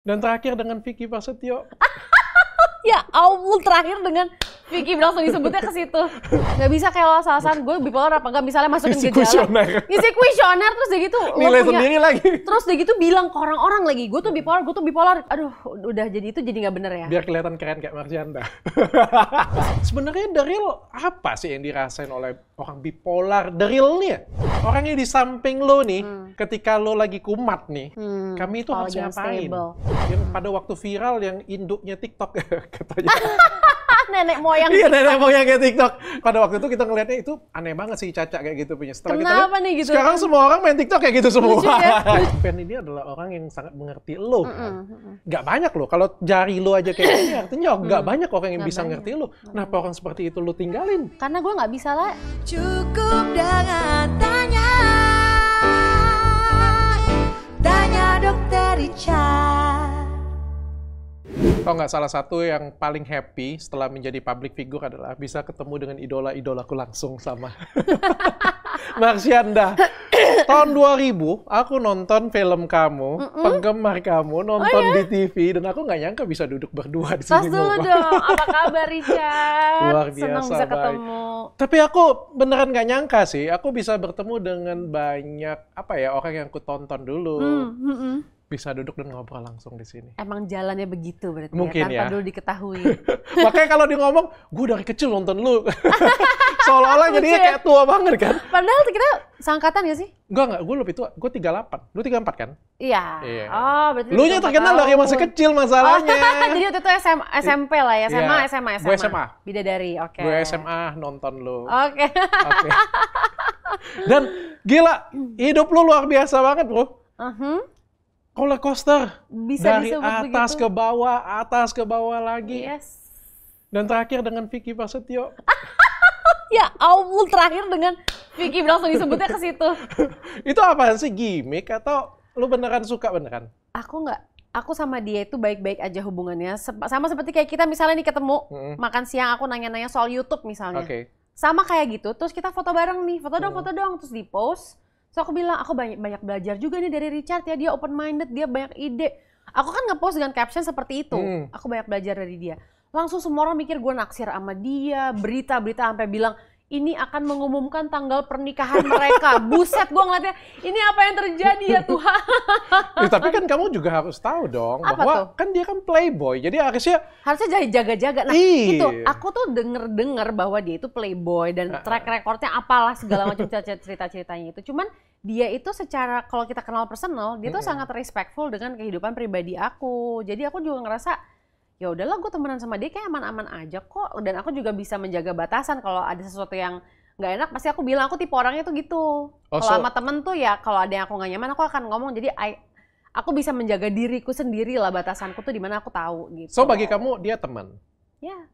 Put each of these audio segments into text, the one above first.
Dan terakhir dengan Vicky Prasetyo. ya Allah terakhir dengan Vicky langsung disebutnya ke situ. Gak bisa kayak salah alasan gue bipolar apa enggak misalnya masukin Isi gejala. Kuesioner. Isi kuesioner terus dia gitu. Nilai punya, sendiri lagi. Terus dia gitu bilang ke orang-orang lagi, gue tuh bipolar, gue tuh bipolar. Aduh, udah jadi itu jadi gak bener ya. Biar kelihatan keren kayak Marjanda. Sebenarnya Daryl apa sih yang dirasain oleh orang bipolar? Daryl nih ya? orang yang di samping lo nih, hmm. ketika lo lagi kumat nih, hmm. kami itu harus ngapain? Yang pada waktu viral yang induknya TikTok katanya. nenek moyang Iya, nenek moyang kayak TikTok. Pada waktu itu kita ngelihatnya itu aneh banget sih Caca kayak gitu punya. Setelah Kenapa kita lihat, nih gitu? Sekarang semua orang main TikTok kayak gitu semua. Lucu ya? Fan ini adalah orang yang sangat mengerti lo. Mm -mm. Kan? Gak banyak lo. Kalau jari lo aja kayak gini artinya gak banyak orang yang gak bisa banyak. ngerti lo. Kenapa orang seperti itu lo tinggalin? Karena gue gak bisa lah. Cukup dengan tanya. Tanya dokter Richard. Kalau nggak salah satu yang paling happy setelah menjadi public figure adalah bisa ketemu dengan idola-idolaku langsung sama. Marsyanda, tahun 2000 aku nonton film kamu, mm -mm. penggemar kamu, nonton oh, iya? di TV, dan aku nggak nyangka bisa duduk berdua di sini. dulu dong, apa kabar Richard? Luar biasa, Senang bisa baik. ketemu. Tapi aku beneran nggak nyangka sih, aku bisa bertemu dengan banyak apa ya orang yang aku tonton dulu. Mm -mm bisa duduk dan ngobrol langsung di sini. Emang jalannya begitu berarti ya, Mungkin ya, tanpa ya. dulu diketahui. Makanya kalau di ngomong, gue dari kecil nonton lu. Seolah-olah jadi ya. kayak tua banget kan. Padahal kita sangkatan ya sih? Gue nggak, gue lebih tua. Gue 38, lu 34 kan? Iya. iya. Oh, berarti lu nya terkenal dari masa kecil masalahnya. Oh, jadi waktu itu SM, SMP lah ya, SMA, yeah. SMA, SMA. Gue SMA. Bidadari, oke. Okay. Gue SMA nonton lu. Oke. Okay. okay. Dan gila, hidup lu luar biasa banget bro. Uh -huh roller coaster bisa dari atas begitu. ke bawah, atas ke bawah lagi. Yes. Dan terakhir dengan Vicky Prasetyo. ya Allah terakhir dengan Vicky langsung disebutnya ke situ. itu apa sih gimmick atau lu beneran suka beneran? Aku nggak. Aku sama dia itu baik-baik aja hubungannya. Sama seperti kayak kita misalnya nih ketemu mm-hmm. makan siang aku nanya-nanya soal YouTube misalnya. Okay. Sama kayak gitu. Terus kita foto bareng nih, foto dong, mm. foto dong, terus di post So aku bilang aku banyak banyak belajar juga nih dari Richard ya dia open minded dia banyak ide. Aku kan ngepost dengan caption seperti itu. Hmm. Aku banyak belajar dari dia. Langsung semua orang mikir gue naksir sama dia, berita-berita sampai bilang ini akan mengumumkan tanggal pernikahan mereka. Buset, gue ngeliatnya ini apa yang terjadi ya Tuhan. Ya, tapi kan kamu juga harus tahu dong apa bahwa tuh? kan dia kan playboy, jadi harusnya harusnya jaga-jaga. Nah Ii. itu iya. aku tuh denger-dengar bahwa dia itu playboy dan track recordnya apalah segala macam cerita-ceritanya itu. Cuman dia itu secara kalau kita kenal personal dia tuh hmm. sangat respectful dengan kehidupan pribadi aku. Jadi aku juga ngerasa ya udahlah gue temenan sama dia kayak aman-aman aja kok dan aku juga bisa menjaga batasan kalau ada sesuatu yang nggak enak pasti aku bilang aku tipe orangnya tuh gitu oh, kalau so... sama temen tuh ya kalau ada yang aku nggak nyaman aku akan ngomong jadi I, aku bisa menjaga diriku sendiri lah batasanku tuh dimana aku tahu gitu so bagi kamu dia teman ya yeah.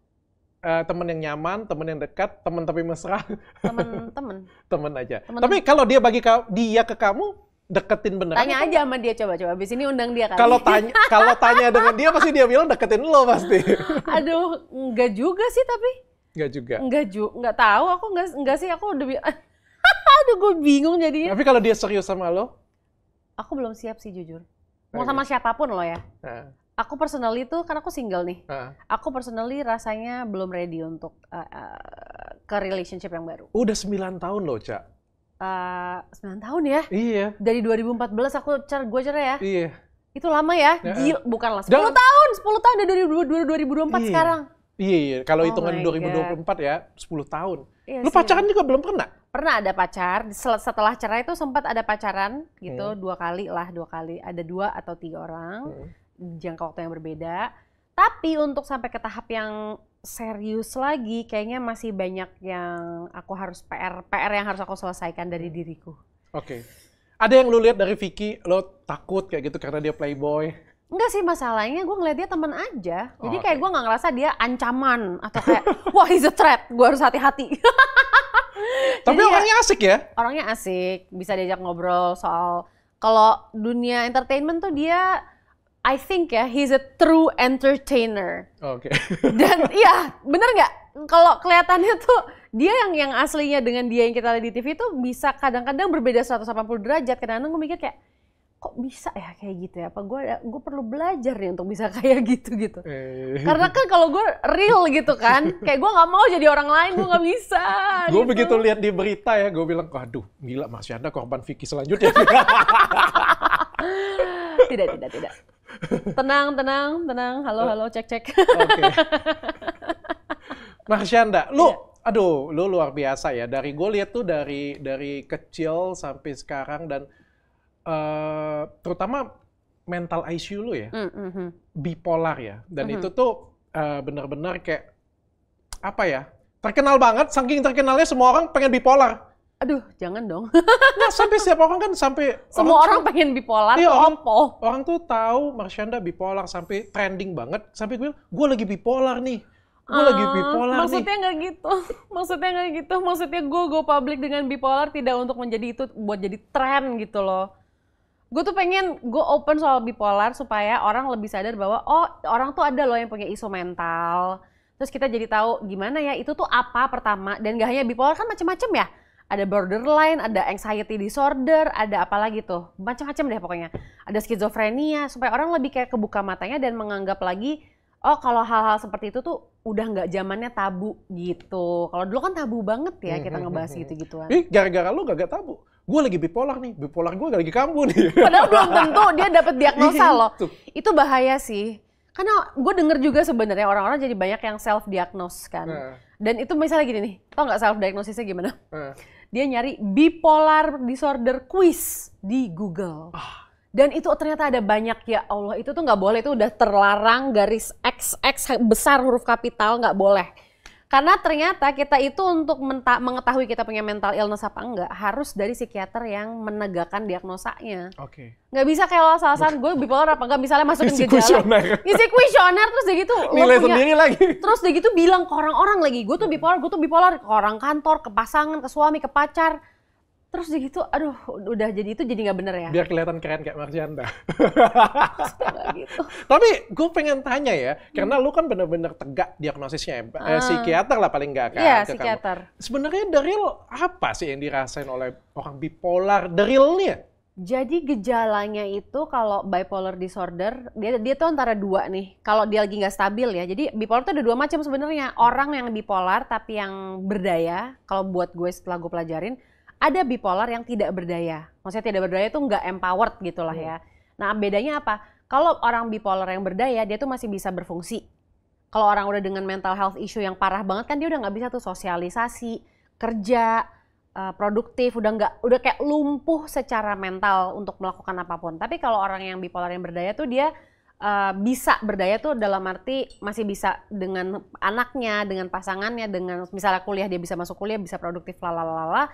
Uh, temen yang nyaman, teman yang dekat, teman tapi mesra. teman-teman teman aja. Temen. Tapi kalau dia bagi dia ke kamu, deketin beneran. Tanya aja sama dia coba coba. Abis ini undang dia kan. Kalau tanya kalau tanya dengan dia pasti dia bilang deketin lo pasti. Aduh, enggak juga sih tapi. Enggak juga. Enggak juga. Enggak tahu aku enggak enggak sih aku udah Aduh, gue bingung jadinya. Tapi kalau dia serius sama lo? Aku belum siap sih jujur. Mau sama siapapun lo ya. Nah. Aku personally tuh karena aku single nih. Nah. Aku personally rasanya belum ready untuk uh, uh, ke relationship yang baru. Udah 9 tahun lo Cak uh, eh, 9 tahun ya. Iya. Dari 2014 aku cer gua cerai ya. Iya. Itu lama ya? ya Gila, bukanlah 10 Dan, tahun, 10 tahun dari 2024 iya. sekarang. Iya, iya. kalau oh hitungan 2024 God. ya 10 tahun. Iya, Lu sih. pacaran juga belum pernah? Pernah ada pacar, setelah cerai itu sempat ada pacaran gitu, hmm. dua kali lah, dua kali. Ada dua atau tiga orang, hmm. jangka waktu yang berbeda. Tapi untuk sampai ke tahap yang serius lagi kayaknya masih banyak yang aku harus PR PR yang harus aku selesaikan dari diriku. Oke. Okay. Ada yang lu lihat dari Vicky lo takut kayak gitu karena dia playboy? Enggak sih masalahnya gue ngeliat dia teman aja. Oh, Jadi kayak gue nggak ngerasa dia ancaman atau kayak wah he's a threat, gue harus hati-hati. Tapi Jadi orangnya asik ya? Orangnya asik, bisa diajak ngobrol soal kalau dunia entertainment tuh dia I think ya he's a true entertainer. Oke. Okay. Dan iya, bener nggak? Kalau kelihatannya tuh dia yang yang aslinya dengan dia yang kita lihat di TV tuh bisa kadang-kadang berbeda 180 derajat. Karena kadang gue mikir kayak kok bisa ya kayak gitu ya? Apa gue gue perlu belajar nih untuk bisa kayak gitu gitu? Eh. Karena kan kalau gue real gitu kan, kayak gue nggak mau jadi orang lain, gue nggak bisa. gue gitu. begitu lihat di berita ya, gue bilang, aduh gila Mas Yanda korban Vicky selanjutnya. tidak tidak tidak. Tenang, tenang, tenang. Halo, eh, halo, cek, cek. Oke. Okay. Marsyanda, nah, lu, yeah. aduh, lu luar biasa ya. Dari gue lihat tuh dari dari kecil sampai sekarang dan uh, terutama mental ICU lu ya, mm -hmm. bipolar ya. Dan mm -hmm. itu tuh uh, benar-benar kayak apa ya? Terkenal banget, saking terkenalnya semua orang pengen bipolar aduh jangan dong. nah, sampai siapa orang kan sampai semua orang, orang tuh, pengen bipolar. Iya, orang, pol. orang tuh tahu Marshanda bipolar sampai trending banget sampai gue gue lagi bipolar nih. Gue uh, lagi ah, bipolar maksudnya nih. Gak gitu. Maksudnya nggak gitu. Maksudnya gue go public dengan bipolar tidak untuk menjadi itu buat jadi tren gitu loh. Gue tuh pengen gue open soal bipolar supaya orang lebih sadar bahwa oh orang tuh ada loh yang punya isu mental. Terus kita jadi tahu gimana ya itu tuh apa pertama dan gak hanya bipolar kan macam-macam ya ada borderline, ada anxiety disorder, ada apa lagi tuh, macam-macam deh pokoknya. Ada skizofrenia, supaya orang lebih kayak kebuka matanya dan menganggap lagi, oh kalau hal-hal seperti itu tuh udah nggak zamannya tabu gitu. Kalau dulu kan tabu banget ya kita hmm, hmm, ngebahas hmm, gitu-gituan. Ih, gara-gara lu gak, gak tabu. Gue lagi bipolar nih, bipolar gue gak lagi kambuh nih. Padahal belum tentu dia dapat diagnosa iya, loh. Itu bahaya sih. Karena gue denger juga sebenarnya orang-orang jadi banyak yang self diagnose kan. Nah. Dan itu misalnya gini nih, tau gak self diagnosisnya gimana? Nah dia nyari bipolar disorder quiz di Google. Ah. Dan itu ternyata ada banyak ya Allah itu tuh nggak boleh itu udah terlarang garis X X besar huruf kapital nggak boleh karena ternyata kita itu untuk mengetahui kita punya mental illness apa enggak harus dari psikiater yang menegakkan diagnosanya. Oke. Okay. Nggak bisa kayak lo salah gue bipolar apa enggak misalnya masukin Isi gejala. Kuesioner. Isi kuesioner terus dia gitu Nilai punya, sendiri lagi. Terus dia gitu bilang ke orang-orang lagi gue tuh bipolar, gue tuh bipolar ke orang kantor, ke pasangan, ke suami, ke pacar terus gitu aduh udah jadi itu jadi nggak bener ya biar kelihatan keren kayak Marjanda gitu. tapi gue pengen tanya ya karena lu kan bener-bener tegak diagnosisnya ya, eh, ah. eh, psikiater lah paling nggak iya, kan Iya, psikiater. sebenarnya dari apa sih yang dirasain oleh orang bipolar dari realnya jadi gejalanya itu kalau bipolar disorder dia dia tuh antara dua nih. Kalau dia lagi nggak stabil ya. Jadi bipolar tuh ada dua macam sebenarnya. Orang yang bipolar tapi yang berdaya. Kalau buat gue setelah gue pelajarin, ada bipolar yang tidak berdaya. Maksudnya tidak berdaya itu nggak empowered gitulah lah iya. ya. Nah bedanya apa? Kalau orang bipolar yang berdaya dia tuh masih bisa berfungsi. Kalau orang udah dengan mental health issue yang parah banget kan dia udah nggak bisa tuh sosialisasi, kerja, eh, produktif, udah nggak, udah kayak lumpuh secara mental untuk melakukan apapun. Tapi kalau orang yang bipolar yang berdaya tuh dia uh, bisa berdaya tuh dalam arti masih bisa dengan anaknya, dengan pasangannya, dengan misalnya kuliah dia bisa masuk kuliah, bisa produktif lalalala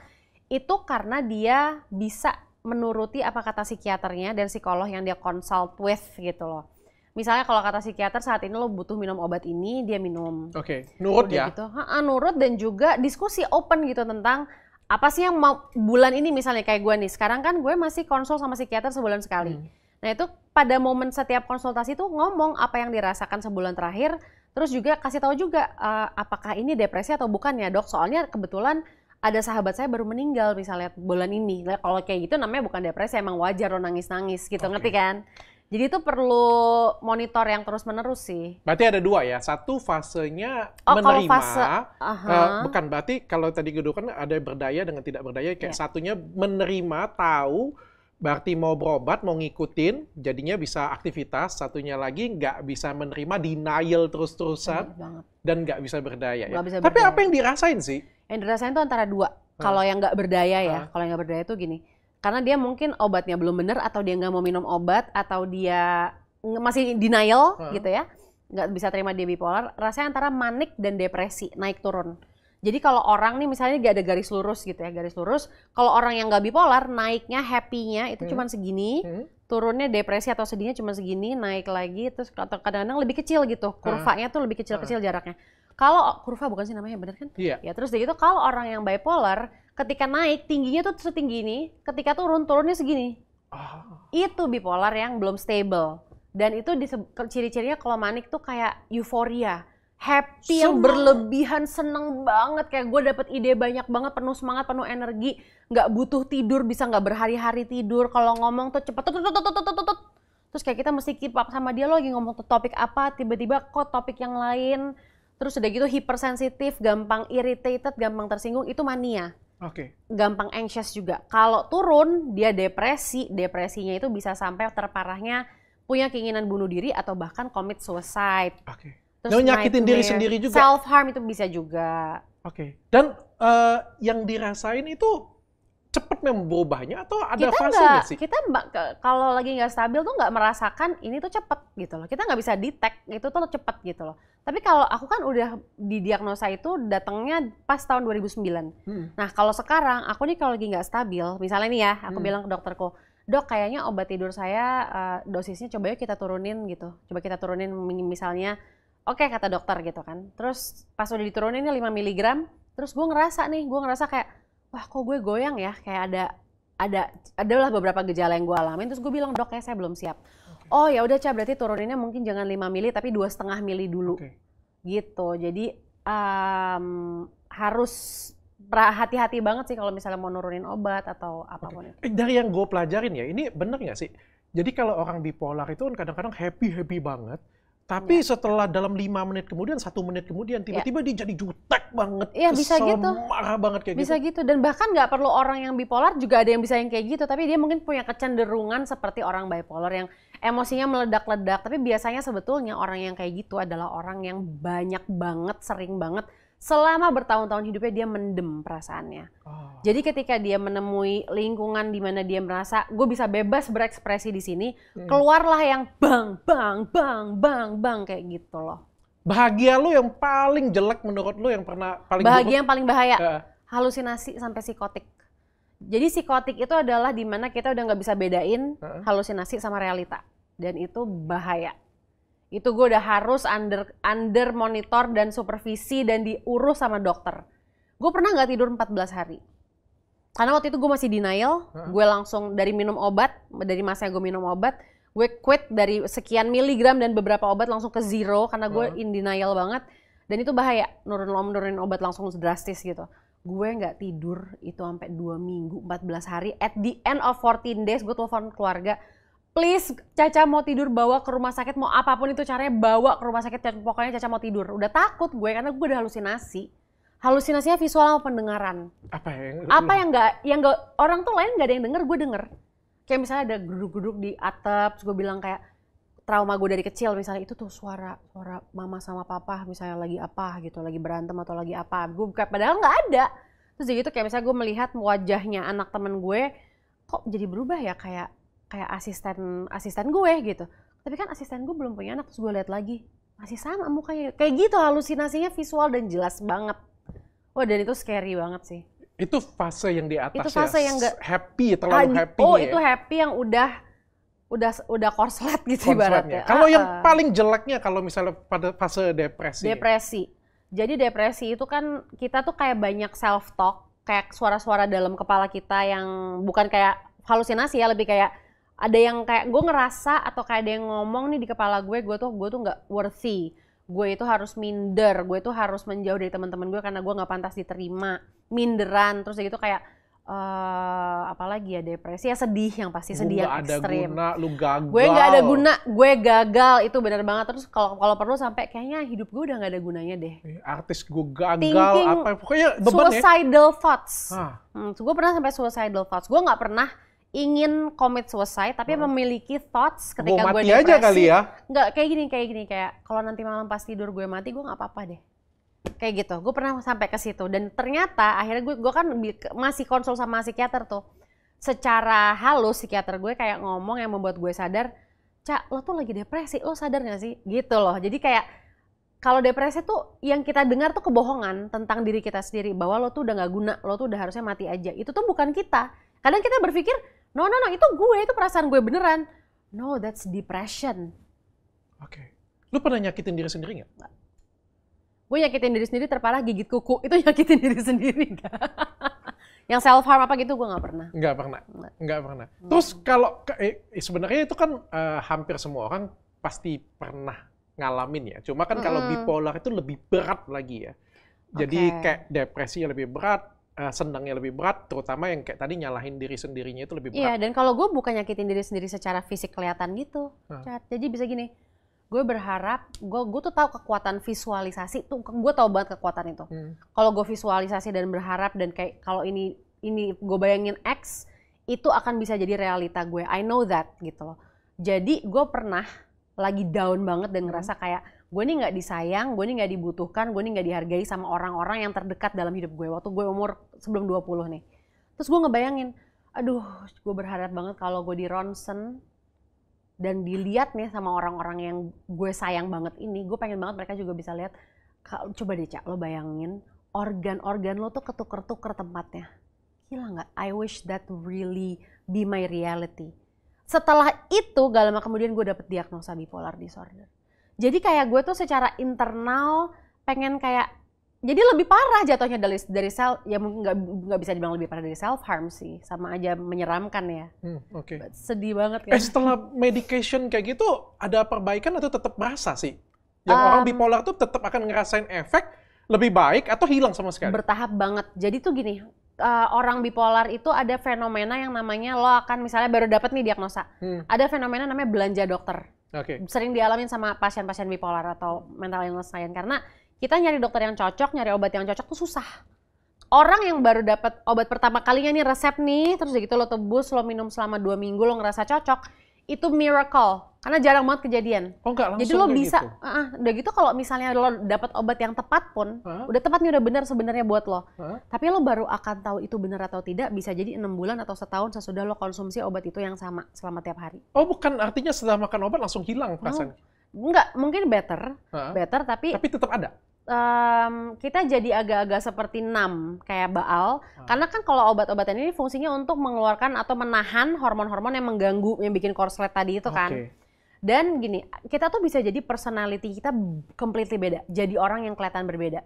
itu karena dia bisa menuruti apa kata psikiaternya dan psikolog yang dia consult with gitu loh. Misalnya kalau kata psikiater saat ini lo butuh minum obat ini, dia minum. Oke, okay. nurut ya. Gitu. Ha -ha, nurut dan juga diskusi open gitu tentang apa sih yang mau bulan ini misalnya kayak gue nih. Sekarang kan gue masih konsul sama psikiater sebulan sekali. Hmm. Nah itu pada momen setiap konsultasi tuh ngomong apa yang dirasakan sebulan terakhir, terus juga kasih tahu juga uh, apakah ini depresi atau bukan ya dok. Soalnya kebetulan ada sahabat saya baru meninggal misalnya bulan ini. Nah, kalau kayak gitu namanya bukan depresi, emang wajar lo nangis-nangis gitu, okay. ngerti kan? Jadi itu perlu monitor yang terus menerus sih. Berarti ada dua ya. Satu fasenya oh, menerima. Kalau fase, uh eh, -huh. uh, bukan berarti kalau tadi gue kan ada berdaya dengan tidak berdaya. Kayak yeah. satunya menerima, tahu berarti mau berobat, mau ngikutin, jadinya bisa aktivitas, satunya lagi nggak bisa menerima denial terus-terusan, dan nggak bisa berdaya. Ya. bisa Tapi berdaya. apa yang dirasain sih? Yang dirasain tuh antara dua. Kalau yang nggak berdaya ya, kalau yang nggak berdaya tuh gini, karena dia mungkin obatnya belum benar, atau dia nggak mau minum obat, atau dia masih denial hmm. gitu ya, nggak bisa terima dia bipolar, rasanya antara manik dan depresi, naik turun. Jadi kalau orang nih misalnya gak ada garis lurus gitu ya, garis lurus. Kalau orang yang gak bipolar, naiknya happy-nya itu hmm. cuma segini, hmm. turunnya depresi atau sedihnya cuma segini, naik lagi, terus kadang-kadang lebih kecil gitu. Hmm. Kurvanya tuh lebih kecil-kecil hmm. jaraknya. Kalau kurva bukan sih namanya bener kan? Iya. Yeah. Ya terus gitu kalau orang yang bipolar, ketika naik tingginya tuh setinggi ini, ketika turun turunnya segini. Oh. Itu bipolar yang belum stable. Dan itu ciri-cirinya kalau manik tuh kayak euforia happy yang berlebihan seneng banget kayak gue dapet ide banyak banget penuh semangat penuh energi nggak butuh tidur bisa nggak berhari-hari tidur kalau ngomong tuh cepet tuh tut, tut, tut, tut, tut. terus kayak kita mesti keep up sama dia lo lagi ngomong tuh topik apa tiba-tiba kok topik yang lain terus udah gitu hipersensitif gampang irritated gampang tersinggung itu mania Oke. Okay. Gampang anxious juga. Kalau turun dia depresi, depresinya itu bisa sampai terparahnya punya keinginan bunuh diri atau bahkan commit suicide. Oke. Okay Terus Dan nah, nyakitin diri sendiri juga. Self harm itu bisa juga. Oke. Okay. Dan uh, yang dirasain itu cepet memang berubahnya atau ada kita fase gak, sih? Kita mbak kalau lagi nggak stabil tuh nggak merasakan ini tuh cepet gitu loh. Kita nggak bisa detect itu tuh cepet gitu loh. Tapi kalau aku kan udah didiagnosa itu datangnya pas tahun 2009. Hmm. Nah kalau sekarang aku nih kalau lagi nggak stabil, misalnya nih ya, aku hmm. bilang ke dokterku, dok kayaknya obat tidur saya uh, dosisnya coba yuk kita turunin gitu. Coba kita turunin misalnya oke okay, kata dokter gitu kan. Terus pas udah diturunin 5 mg, terus gue ngerasa nih, gue ngerasa kayak wah kok gue goyang ya, kayak ada ada adalah beberapa gejala yang gue alamin terus gue bilang dok ya saya belum siap okay. oh ya udah cah berarti turuninnya mungkin jangan 5 mili tapi dua setengah mili dulu okay. gitu jadi um, harus hati-hati banget sih kalau misalnya mau nurunin obat atau apapun okay. itu eh, dari yang gue pelajarin ya ini bener nggak sih jadi kalau orang bipolar itu kan kadang-kadang happy happy banget tapi ya. setelah dalam lima menit kemudian, satu menit kemudian, iya. tiba-tiba ya. dia jadi jutek banget. Iya bisa gitu. Marah banget kayak bisa gitu. Bisa gitu. Dan bahkan nggak perlu orang yang bipolar juga ada yang bisa yang kayak gitu. Tapi dia mungkin punya kecenderungan seperti orang bipolar yang emosinya meledak-ledak. Tapi biasanya sebetulnya orang yang kayak gitu adalah orang yang banyak banget, sering banget selama bertahun-tahun hidupnya dia mendem perasaannya. Oh. Jadi ketika dia menemui lingkungan di mana dia merasa gue bisa bebas berekspresi di sini, hmm. keluarlah yang bang bang bang bang bang kayak gitu loh. Bahagia lu yang paling jelek menurut lu yang pernah paling Bahagia buruk. yang paling bahaya. Ya. Halusinasi sampai psikotik. Jadi psikotik itu adalah di mana kita udah nggak bisa bedain uh. halusinasi sama realita dan itu bahaya itu gue udah harus under under monitor dan supervisi dan diurus sama dokter gue pernah nggak tidur 14 hari karena waktu itu gue masih denial gue langsung dari minum obat dari masa gue minum obat gue quit dari sekian miligram dan beberapa obat langsung ke zero karena gue in denial banget dan itu bahaya nurun lom nurunin obat langsung drastis gitu gue nggak tidur itu sampai dua minggu 14 hari at the end of 14 days gue telepon keluarga please Caca mau tidur bawa ke rumah sakit mau apapun itu caranya bawa ke rumah sakit pokoknya Caca mau tidur udah takut gue karena gue udah halusinasi halusinasinya visual sama pendengaran apa yang apa yang nggak yang nggak orang tuh lain nggak ada yang denger gue denger kayak misalnya ada geruduk-geruduk di atap gue bilang kayak trauma gue dari kecil misalnya itu tuh suara suara mama sama papa misalnya lagi apa gitu lagi berantem atau lagi apa gue kayak padahal nggak ada terus gitu kayak misalnya gue melihat wajahnya anak temen gue kok jadi berubah ya kayak kayak asisten asisten gue gitu tapi kan asisten gue belum punya anak terus gue lihat lagi masih sama mukanya kayak gitu halusinasinya visual dan jelas banget wah dan itu scary banget sih itu fase yang di atas itu fase ya, yang gak, happy terlalu happy oh ya. itu happy yang udah udah udah korslet gitu ibaratnya kalau uh, yang paling jeleknya kalau misalnya pada fase depresi depresi jadi depresi itu kan kita tuh kayak banyak self talk kayak suara-suara dalam kepala kita yang bukan kayak halusinasi ya lebih kayak ada yang kayak gue ngerasa atau kayak ada yang ngomong nih di kepala gue gue tuh gue tuh nggak worthy gue itu harus minder gue itu harus menjauh dari teman-teman gue karena gue nggak pantas diterima minderan terus gitu kayak uh, eh, apalagi ya depresi ya sedih yang pasti sedih lu yang ekstrim. Guna, lu gagal. Gue nggak ada guna, gue gagal itu benar banget terus kalau kalau perlu sampai kayaknya hidup gue udah nggak ada gunanya deh. Eh, artis gue gagal Thinking, apa pokoknya beban ya. suicidal ya. thoughts. Hah. Hmm, gue pernah sampai suicidal thoughts. Gue nggak pernah ingin commit suicide tapi hmm. memiliki thoughts ketika gue depresi. aja kali ya. Enggak kayak gini kayak gini kayak kalau nanti malam pas tidur gue mati gue nggak apa-apa deh. Kayak gitu. Gue pernah sampai ke situ dan ternyata akhirnya gue gue kan masih konsul sama psikiater tuh. Secara halus psikiater gue kayak ngomong yang membuat gue sadar, "Cak, lo tuh lagi depresi. Lo sadar gak sih?" Gitu loh. Jadi kayak kalau depresi tuh yang kita dengar tuh kebohongan tentang diri kita sendiri bahwa lo tuh udah nggak guna, lo tuh udah harusnya mati aja. Itu tuh bukan kita. Kadang kita berpikir No, no, no, itu gue, itu perasaan gue beneran. No, that's depression. Oke. Okay. Lu pernah nyakitin diri sendiri nggak? Gue nyakitin diri sendiri terparah gigit kuku, itu nyakitin diri sendiri gak? Yang self harm apa gitu gue nggak pernah. Nggak pernah. Nggak pernah. Hmm. Terus kalau eh, sebenarnya itu kan eh, hampir semua orang pasti pernah ngalamin ya. Cuma kan hmm. kalau bipolar itu lebih berat lagi ya. Jadi okay. kayak depresi yang lebih berat, uh, senangnya lebih berat, terutama yang kayak tadi nyalahin diri sendirinya itu lebih iya, berat. Iya, dan kalau gue bukan nyakitin diri sendiri secara fisik kelihatan gitu, hmm. Jadi bisa gini, gue berharap, gue gue tuh tahu kekuatan visualisasi tuh, gue tahu banget kekuatan itu. Hmm. Kalau gue visualisasi dan berharap dan kayak kalau ini ini gue bayangin X itu akan bisa jadi realita gue. I know that gitu loh. Jadi gue pernah lagi down banget dan hmm. ngerasa kayak gue ini nggak disayang, gue ini nggak dibutuhkan, gue ini nggak dihargai sama orang-orang yang terdekat dalam hidup gue. Waktu gue umur sebelum 20 nih. Terus gue ngebayangin, aduh gue berharap banget kalau gue di ronsen dan dilihat nih sama orang-orang yang gue sayang banget ini. Gue pengen banget mereka juga bisa lihat, coba deh Cak, lo bayangin organ-organ lo tuh ketuker-tuker tempatnya. Gila nggak? I wish that really be my reality. Setelah itu, gak lama kemudian gue dapet diagnosa bipolar disorder jadi kayak gue tuh secara internal pengen kayak jadi lebih parah jatuhnya dari dari self ya mungkin nggak nggak bisa dibilang lebih parah dari self harm sih sama aja menyeramkan ya hmm, oke okay. sedih banget kan eh, setelah medication kayak gitu ada perbaikan atau tetap merasa sih yang um, orang bipolar tuh tetap akan ngerasain efek lebih baik atau hilang sama sekali bertahap banget jadi tuh gini uh, orang bipolar itu ada fenomena yang namanya lo akan misalnya baru dapat nih diagnosa hmm. ada fenomena namanya belanja dokter okay. sering dialamin sama pasien-pasien bipolar atau mental illness lain karena kita nyari dokter yang cocok, nyari obat yang cocok tuh susah. Orang yang baru dapat obat pertama kalinya nih resep nih, terus gitu lo tebus, lo minum selama dua minggu, lo ngerasa cocok, itu miracle karena jarang banget kejadian. Oh enggak langsung. Jadi lo bisa, gitu. uh, udah gitu kalau misalnya lo dapat obat yang tepat pun, huh? udah tepat udah benar sebenarnya buat lo. Huh? Tapi lo baru akan tahu itu benar atau tidak bisa jadi enam bulan atau setahun sesudah lo konsumsi obat itu yang sama selama tiap hari. Oh bukan artinya setelah makan obat langsung hilang perasaan? Oh, enggak, mungkin better, huh? better tapi. Tapi tetap ada um, kita jadi agak-agak seperti enam kayak baal ah. karena kan kalau obat-obatan ini fungsinya untuk mengeluarkan atau menahan hormon-hormon yang mengganggu yang bikin korslet tadi itu kan okay. dan gini kita tuh bisa jadi personality kita completely beda jadi orang yang kelihatan berbeda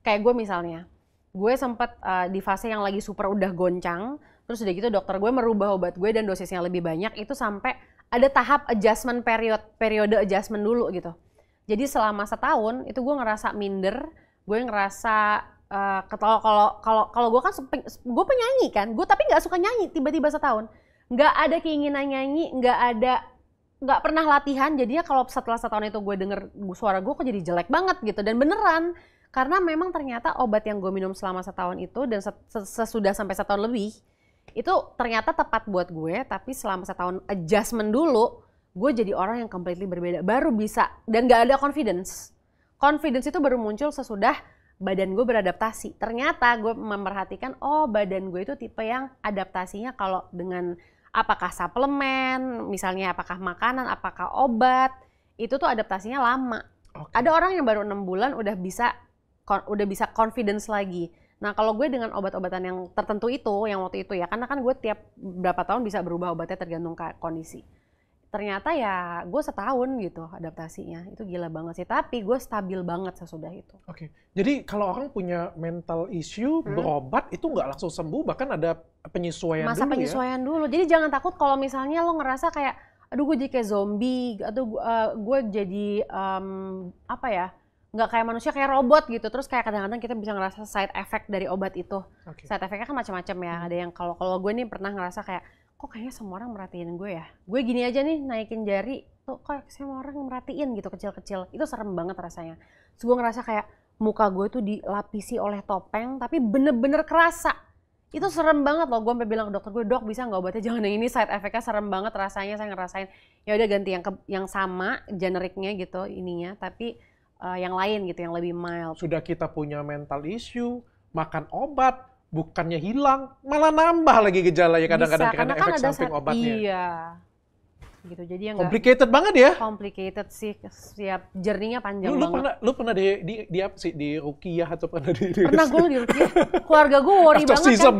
kayak gue misalnya gue sempet uh, di fase yang lagi super udah goncang terus udah gitu dokter gue merubah obat gue dan dosisnya lebih banyak itu sampai ada tahap adjustment period periode adjustment dulu gitu jadi selama setahun itu gue ngerasa minder, gue ngerasa uh, ketawa kalau kalau kalau gue kan gue penyanyi kan, gue tapi nggak suka nyanyi tiba-tiba setahun, nggak ada keinginan nyanyi, nggak ada nggak pernah latihan jadinya kalau setelah setahun itu gue denger suara gue kok jadi jelek banget gitu dan beneran karena memang ternyata obat yang gue minum selama setahun itu dan sesudah sampai setahun lebih itu ternyata tepat buat gue tapi selama setahun adjustment dulu gue jadi orang yang completely berbeda baru bisa dan gak ada confidence confidence itu baru muncul sesudah badan gue beradaptasi ternyata gue memperhatikan oh badan gue itu tipe yang adaptasinya kalau dengan apakah suplemen misalnya apakah makanan apakah obat itu tuh adaptasinya lama okay. ada orang yang baru enam bulan udah bisa udah bisa confidence lagi Nah kalau gue dengan obat-obatan yang tertentu itu, yang waktu itu ya, karena kan gue tiap berapa tahun bisa berubah obatnya tergantung kondisi ternyata ya gue setahun gitu adaptasinya itu gila banget sih tapi gue stabil banget sesudah itu oke okay. jadi kalau orang punya mental issue hmm. berobat itu nggak langsung sembuh bahkan ada penyesuaian masa dulu ya? penyesuaian ya? dulu jadi jangan takut kalau misalnya lo ngerasa kayak aduh gue jadi kayak zombie atau uh, gue jadi um, apa ya nggak kayak manusia kayak robot gitu terus kayak kadang-kadang kita bisa ngerasa side effect dari obat itu okay. side effectnya kan macam-macam ya hmm. ada yang kalau kalau gue nih pernah ngerasa kayak kok kayaknya semua orang merhatiin gue ya gue gini aja nih naikin jari tuh kayak semua orang merhatiin gitu kecil-kecil itu serem banget rasanya Terus gue ngerasa kayak muka gue tuh dilapisi oleh topeng tapi bener-bener kerasa itu serem banget loh gue sampai bilang ke dokter gue dok bisa nggak obatnya jangan yang ini side effectnya serem banget rasanya saya ngerasain ya udah ganti yang ke, yang sama generiknya gitu ininya tapi uh, yang lain gitu yang lebih mild sudah kita punya mental issue makan obat bukannya hilang, malah nambah lagi gejalanya kadang-kadang karena, karena kan efek ada samping obatnya. Iya. Gitu. Jadi yang complicated banget ya. Complicated sih, siap jerninya panjang lu, lu banget. Pernah, lu pernah di di di apa sih di Rukiah atau pernah di, di Pernah gue di Rukiah. Keluarga gue worry banget kan.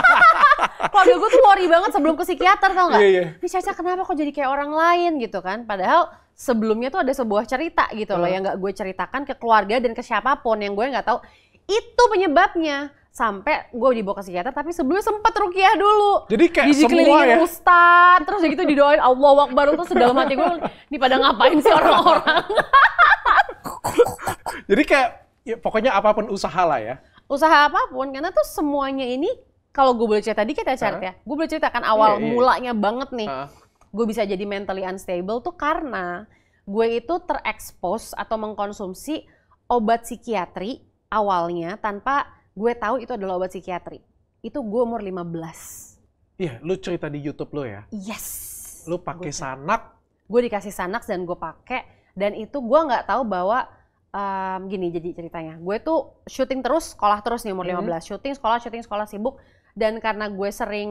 Keluarga gue tuh worry banget sebelum ke psikiater tau gak? Iya, yeah, yeah. Caca kenapa kok jadi kayak orang lain gitu kan? Padahal sebelumnya tuh ada sebuah cerita gitu loh uh. yang gak gue ceritakan ke keluarga dan ke siapapun yang gue nggak tahu itu penyebabnya sampai gue dibawa ke psikiater tapi sebelumnya sempat rukiah dulu jadi kayak di semua ya ustad terus gitu didoain Allah Akbar terus sedalam hati gue ini pada ngapain sih orang-orang jadi kayak ya, pokoknya apapun usaha lah ya usaha apapun karena tuh semuanya ini kalau gue boleh cerita dikit ya, ya? cerita, ya gue boleh ceritakan awal yeah, yeah. Iya. mulanya banget nih gue bisa jadi mentally unstable tuh karena gue itu terekspos atau mengkonsumsi obat psikiatri awalnya tanpa gue tahu itu adalah obat psikiatri. Itu gue umur 15. Iya, lu cerita di YouTube lu ya? Yes. Lu pakai sanak? Gue dikasih sanak dan gue pakai dan itu gue nggak tahu bahwa um, gini jadi ceritanya. Gue tuh syuting terus, sekolah terus nih umur mm -hmm. Syuting sekolah, syuting sekolah sibuk dan karena gue sering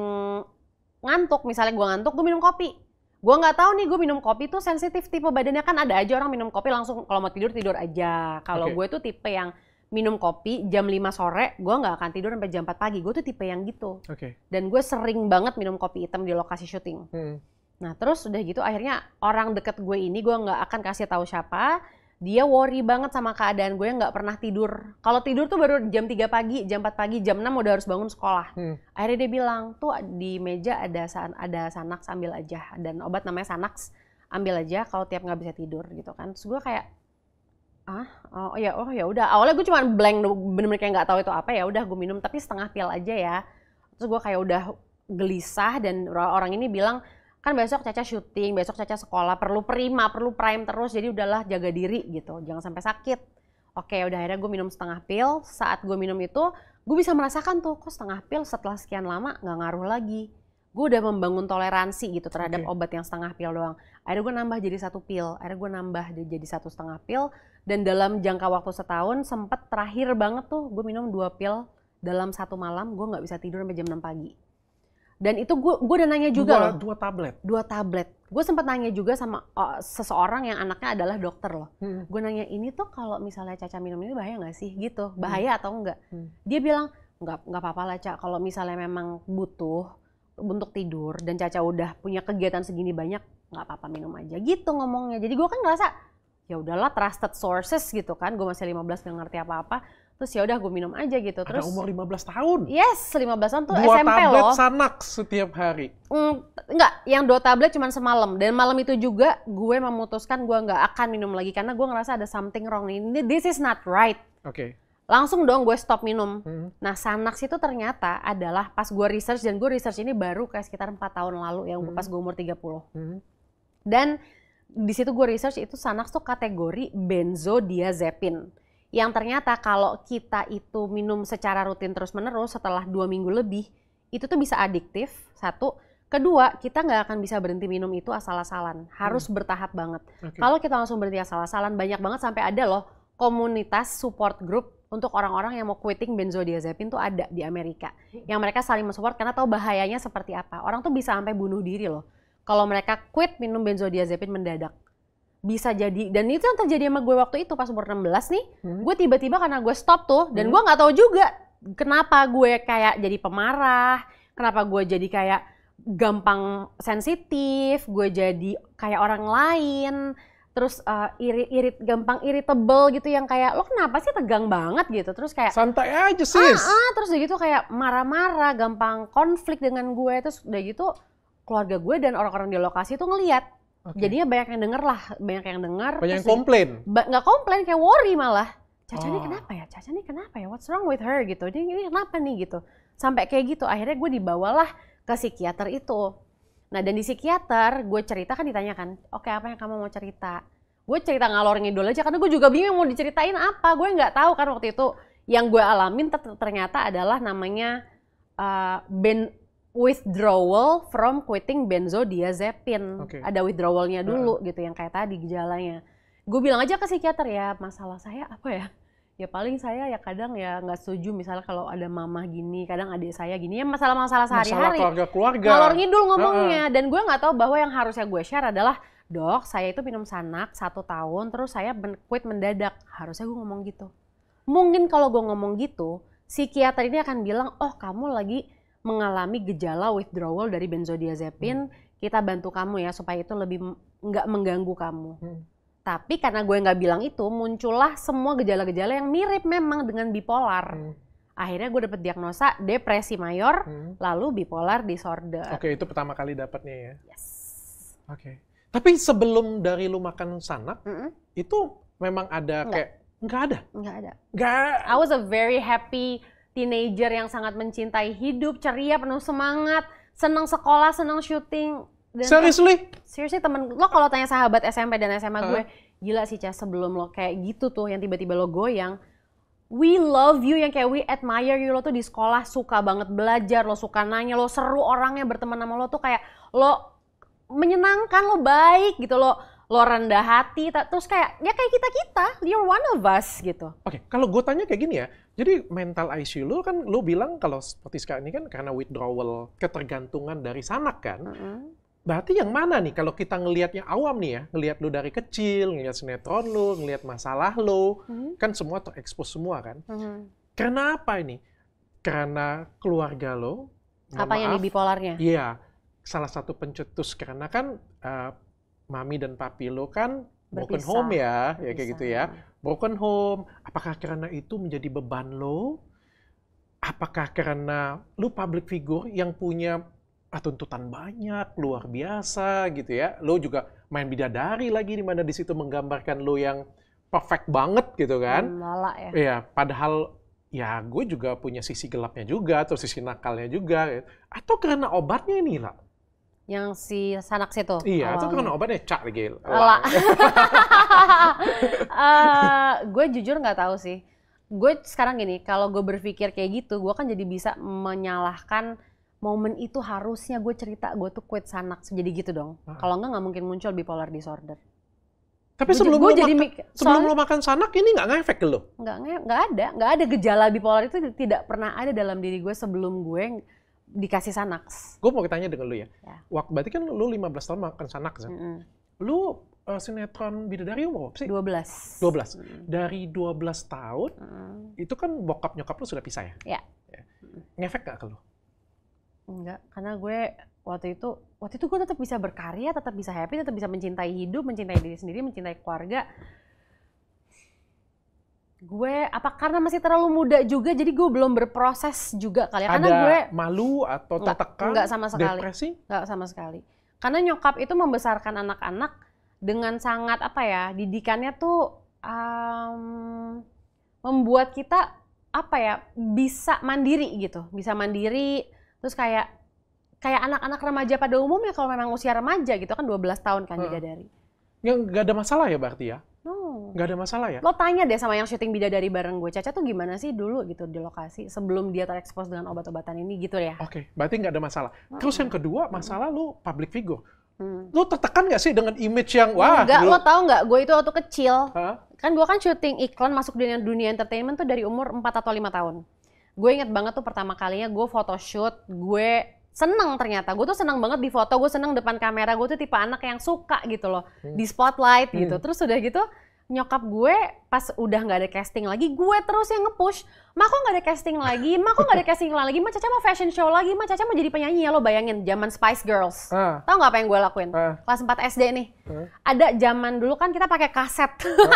ngantuk, misalnya gue ngantuk, gue minum kopi. Gue nggak tahu nih gue minum kopi tuh sensitif tipe badannya kan ada aja orang minum kopi langsung kalau mau tidur tidur aja. Kalau okay. gue tuh tipe yang minum kopi jam 5 sore, gue nggak akan tidur sampai jam 4 pagi. Gue tuh tipe yang gitu. Okay. Dan gue sering banget minum kopi hitam di lokasi syuting. Hmm. Nah terus udah gitu akhirnya orang deket gue ini gue nggak akan kasih tahu siapa. Dia worry banget sama keadaan gue yang nggak pernah tidur. Kalau tidur tuh baru jam 3 pagi, jam 4 pagi, jam 6 udah harus bangun sekolah. Hmm. Akhirnya dia bilang, tuh di meja ada san ada sanak ambil aja. Dan obat namanya sanaks ambil aja kalau tiap nggak bisa tidur gitu kan. Terus gue kayak, ah oh ya oh ya udah awalnya gue cuma blank bener-bener kayak nggak tahu itu apa ya udah gue minum tapi setengah pil aja ya terus gue kayak udah gelisah dan orang ini bilang kan besok Caca syuting, besok Caca sekolah, perlu prima, perlu prime terus, jadi udahlah jaga diri gitu, jangan sampai sakit. Oke, udah akhirnya gue minum setengah pil, saat gue minum itu, gue bisa merasakan tuh, kok setengah pil setelah sekian lama nggak ngaruh lagi. Gue udah membangun toleransi gitu terhadap okay. obat yang setengah pil doang. Akhirnya gue nambah jadi satu pil, akhirnya gue nambah jadi satu setengah pil, dan dalam jangka waktu setahun sempat terakhir banget tuh gue minum dua pil dalam satu malam gue nggak bisa tidur sampai jam 6 pagi dan itu gue gue udah nanya juga dua, loh dua tablet dua tablet gue sempat nanya juga sama uh, seseorang yang anaknya adalah dokter loh hmm. gue nanya ini tuh kalau misalnya caca minum ini bahaya nggak sih gitu hmm. bahaya hmm. atau enggak hmm. dia bilang nggak nggak apa-apa lah cak kalau misalnya memang butuh untuk tidur dan caca udah punya kegiatan segini banyak nggak apa-apa minum aja gitu ngomongnya jadi gue kan ngerasa ya udahlah trusted sources gitu kan gue masih 15 gak ngerti apa-apa terus ya udah gue minum aja gitu terus Ada umur 15 tahun yes 15 tahun tuh dua SMP tablet sanak setiap hari mm, enggak yang dua tablet cuma semalam dan malam itu juga gue memutuskan gue nggak akan minum lagi karena gue ngerasa ada something wrong ini this is not right oke okay. langsung dong gue stop minum hmm. nah sanak itu ternyata adalah pas gue research dan gue research ini baru kayak sekitar empat tahun lalu yang hmm. pas gue umur 30 puluh hmm. dan di situ gue research itu sanak tuh kategori benzodiazepin yang ternyata kalau kita itu minum secara rutin terus menerus setelah dua minggu lebih itu tuh bisa adiktif satu kedua kita nggak akan bisa berhenti minum itu asal-asalan harus hmm. bertahap banget okay. kalau kita langsung berhenti asal-asalan banyak banget sampai ada loh komunitas support group untuk orang-orang yang mau quitting benzodiazepin tuh ada di Amerika hmm. yang mereka saling mensupport karena tahu bahayanya seperti apa orang tuh bisa sampai bunuh diri loh kalau mereka quit minum benzodiazepin mendadak bisa jadi dan itu yang terjadi sama gue waktu itu pas umur 16 nih hmm. gue tiba-tiba karena gue stop tuh dan hmm. gue nggak tahu juga kenapa gue kayak jadi pemarah kenapa gue jadi kayak gampang sensitif gue jadi kayak orang lain terus uh, eh, irit irit gampang irritable gitu yang kayak lo kenapa sih tegang banget gitu terus kayak santai aja sih ah, ah, terus udah gitu kayak marah-marah gampang konflik dengan gue terus udah gitu keluarga gue dan orang-orang di lokasi itu ngeliat okay. jadinya banyak yang denger lah banyak yang denger banyak yang komplain nggak komplain kayak worry malah Caca oh. kenapa ya Caca ini kenapa ya what's wrong with her gitu dia ini kenapa nih gitu sampai kayak gitu akhirnya gue dibawalah ke psikiater itu nah dan di psikiater gue cerita kan ditanyakan oke okay, apa yang kamu mau cerita gue cerita ngalor ngidol aja karena gue juga bingung mau diceritain apa gue nggak tahu kan waktu itu yang gue alamin ternyata adalah namanya uh, ben withdrawal from quitting benzodiazepine. Okay. Ada withdrawalnya hmm. dulu uh. gitu yang kayak tadi gejalanya. Gue bilang aja ke psikiater ya masalah saya apa ya? Ya paling saya ya kadang ya nggak setuju misalnya kalau ada mama gini, kadang adik saya gini ya masalah-masalah sehari-hari. Masalah keluarga-keluarga. ngidul ngomongnya uh -huh. dan gue nggak tahu bahwa yang harusnya gue share adalah dok saya itu minum sanak satu tahun terus saya men quit mendadak harusnya gue ngomong gitu mungkin kalau gue ngomong gitu psikiater ini akan bilang oh kamu lagi mengalami gejala withdrawal dari benzodiazepin, hmm. kita bantu kamu ya supaya itu lebih nggak mengganggu kamu. Hmm. Tapi karena gue nggak bilang itu, muncullah semua gejala-gejala yang mirip memang dengan bipolar. Hmm. Akhirnya gue dapet diagnosa depresi mayor, hmm. lalu bipolar disorder. Oke, okay, itu pertama kali dapetnya ya. Yes. Oke. Okay. Tapi sebelum dari lu makan sanak, mm -hmm. itu memang ada Enggak. kayak nggak ada. Nggak ada. Nggak. I was a very happy teenager yang sangat mencintai hidup, ceria, penuh semangat, senang sekolah, senang syuting. Dan Seriously? Seriously temen lo kalau tanya sahabat SMP dan SMA uh. gue, gila sih Cah sebelum lo kayak gitu tuh yang tiba-tiba lo goyang, we love you yang kayak we admire you lo tuh di sekolah suka banget belajar lo suka nanya lo seru orangnya berteman sama lo tuh kayak lo menyenangkan lo baik gitu lo lo rendah hati terus kayak ya kayak kita kita you're one of us gitu oke okay, kalau gue tanya kayak gini ya jadi mental ICU lu kan lu bilang kalau seperti sekarang ini kan karena withdrawal ketergantungan dari sanak kan. Mm -hmm. Berarti yang mana nih kalau kita ngelihatnya awam nih ya, ngelihat lu dari kecil, ngelihat sinetron lu, ngelihat masalah lu, mm -hmm. kan semua terekspos semua kan. Mm -hmm. Karena apa ini? Karena keluarga lo apa yang di bipolarnya? Iya, salah satu pencetus karena kan uh, mami dan papi lo kan broken home ya, berpisah. ya kayak gitu ya. Broken home, apakah karena itu menjadi beban lo? Apakah karena lu public figure yang punya ah, tuntutan banyak, luar biasa gitu ya. Lo juga main bidadari lagi di mana di situ menggambarkan lo yang perfect banget gitu kan. Hmm, Lala ya. Iya, padahal ya gue juga punya sisi gelapnya juga atau sisi nakalnya juga atau karena obatnya ini lah yang si sanak situ. Iya, itu kan obatnya cak lagi. uh, eh, gue jujur nggak tahu sih. Gue sekarang gini, kalau gue berpikir kayak gitu, gue kan jadi bisa menyalahkan momen itu harusnya gue cerita gue tuh quit sanak jadi gitu dong. Ah. Kalau enggak nggak mungkin muncul bipolar disorder. Tapi sebelum gua lo jadi makan, sebelum lo makan sanak ini nggak ngefek ke lo? Nggak nggak ada, nggak ada gejala bipolar itu tidak pernah ada dalam diri gue sebelum gue dikasih Sanax. Gue mau tanya dengan lu ya. ya. Waktu berarti kan lu 15 tahun makan Sanax kan? Mm -hmm. Lu uh, sinetron bidadari umur berapa sih? 12. 12. Mm. Dari 12 tahun, mm. itu kan bokap nyokap lu sudah pisah ya? Iya. Ya. Ngefek gak ke lu? Enggak, karena gue waktu itu waktu itu gue tetap bisa berkarya, tetap bisa happy, tetap bisa mencintai hidup, mencintai diri sendiri, mencintai keluarga gue apa karena masih terlalu muda juga jadi gue belum berproses juga kali ya. karena Ada gue malu atau tertekan enggak, sama sekali depresi enggak sama sekali karena nyokap itu membesarkan anak-anak dengan sangat apa ya didikannya tuh um, membuat kita apa ya bisa mandiri gitu bisa mandiri terus kayak kayak anak-anak remaja pada umumnya kalau memang usia remaja gitu kan 12 tahun kan hmm. dari nggak, nggak ada masalah ya berarti ya nggak ada masalah ya lo tanya deh sama yang syuting bidadari bareng gue Caca tuh gimana sih dulu gitu di lokasi sebelum dia terekspos dengan obat-obatan ini gitu ya oke okay, berarti nggak ada masalah terus yang kedua masalah lo public figure Hmm. Lu tertekan gak sih dengan image yang wah? Enggak, lo tau gak? Gue itu waktu kecil, huh? kan gue kan syuting iklan masuk dunia, dunia entertainment tuh dari umur 4 atau 5 tahun. Gue inget banget tuh pertama kalinya gue photoshoot, gue seneng ternyata. Gue tuh seneng banget di foto, gue seneng depan kamera, gue tuh tipe anak yang suka gitu loh. Hmm. Di spotlight gitu. Hmm. Terus udah gitu, nyokap gue pas udah nggak ada casting lagi, gue terus yang ngepush. Mak kok nggak ada casting lagi, mak kok nggak ada casting lagi, mak Caca mau fashion show lagi, mak Caca mau jadi penyanyi ya lo bayangin zaman Spice Girls. Uh. Ah. Tahu nggak apa yang gue lakuin? Uh. Kelas 4 SD nih. Uh. Ada zaman dulu kan kita pakai kaset. Uh.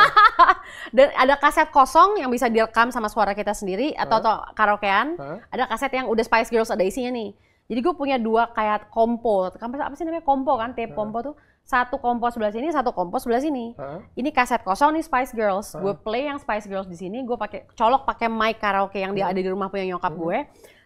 Dan ada kaset kosong yang bisa direkam sama suara kita sendiri atau, uh. atau karaokean. Uh. Ada kaset yang udah Spice Girls ada isinya nih. Jadi gue punya dua kayak kompo, apa sih namanya kompo kan, tape kompo tuh satu kompos sebelah sini, satu kompos sebelah sini. Huh? Ini kaset kosong nih Spice Girls. Huh? Gue play yang Spice Girls di sini, gue pakai colok pakai mic karaoke yang hmm. dia ada di rumah punya nyokap hmm. gue.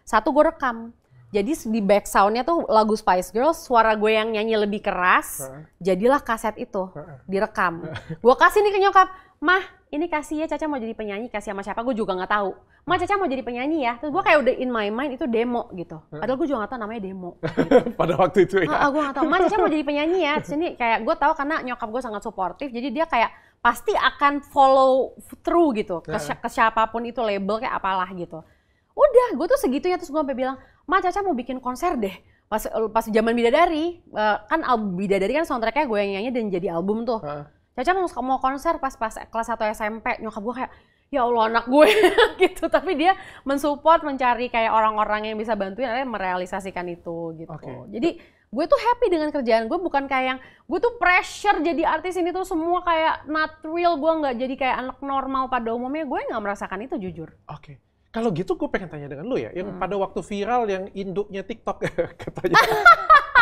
Satu gue rekam. Jadi di back soundnya tuh lagu Spice Girls, suara gue yang nyanyi lebih keras, jadilah kaset itu direkam. Gue kasih nih ke nyokap, mah ini kasih ya Caca mau jadi penyanyi, kasih sama siapa gue juga gak tahu. Mah Caca mau jadi penyanyi ya, terus gue kayak udah in my mind itu demo gitu. Padahal gue juga gak tahu namanya demo. Gitu. Pada waktu itu ya. gue gak tau, Mah Caca mau jadi penyanyi ya, terus ini kayak gue tahu karena nyokap gue sangat suportif, jadi dia kayak pasti akan follow through gitu ke, ke siapapun itu label kayak apalah gitu udah gue tuh segitu segitunya terus gue sampai bilang ma Caca mau bikin konser deh pas eh, pas zaman Bidadari eh, kan album Bidadari kan soundtracknya gue yang nyanyi dan jadi album tuh huh? Caca mau mau konser pas pas kelas 1 SMP nyokap gue kayak ya Allah anak gue gitu tapi dia mensupport mencari kayak orang-orang yang bisa bantuin akhirnya merealisasikan itu gitu okay. jadi gue tuh happy dengan kerjaan gue bukan kayak yang gue tuh pressure jadi artis ini tuh semua kayak not real gue nggak jadi kayak anak normal pada umumnya gue nggak merasakan itu jujur oke okay. Kalau gitu gue pengen tanya dengan lu ya, yang hmm. pada waktu viral yang induknya TikTok katanya.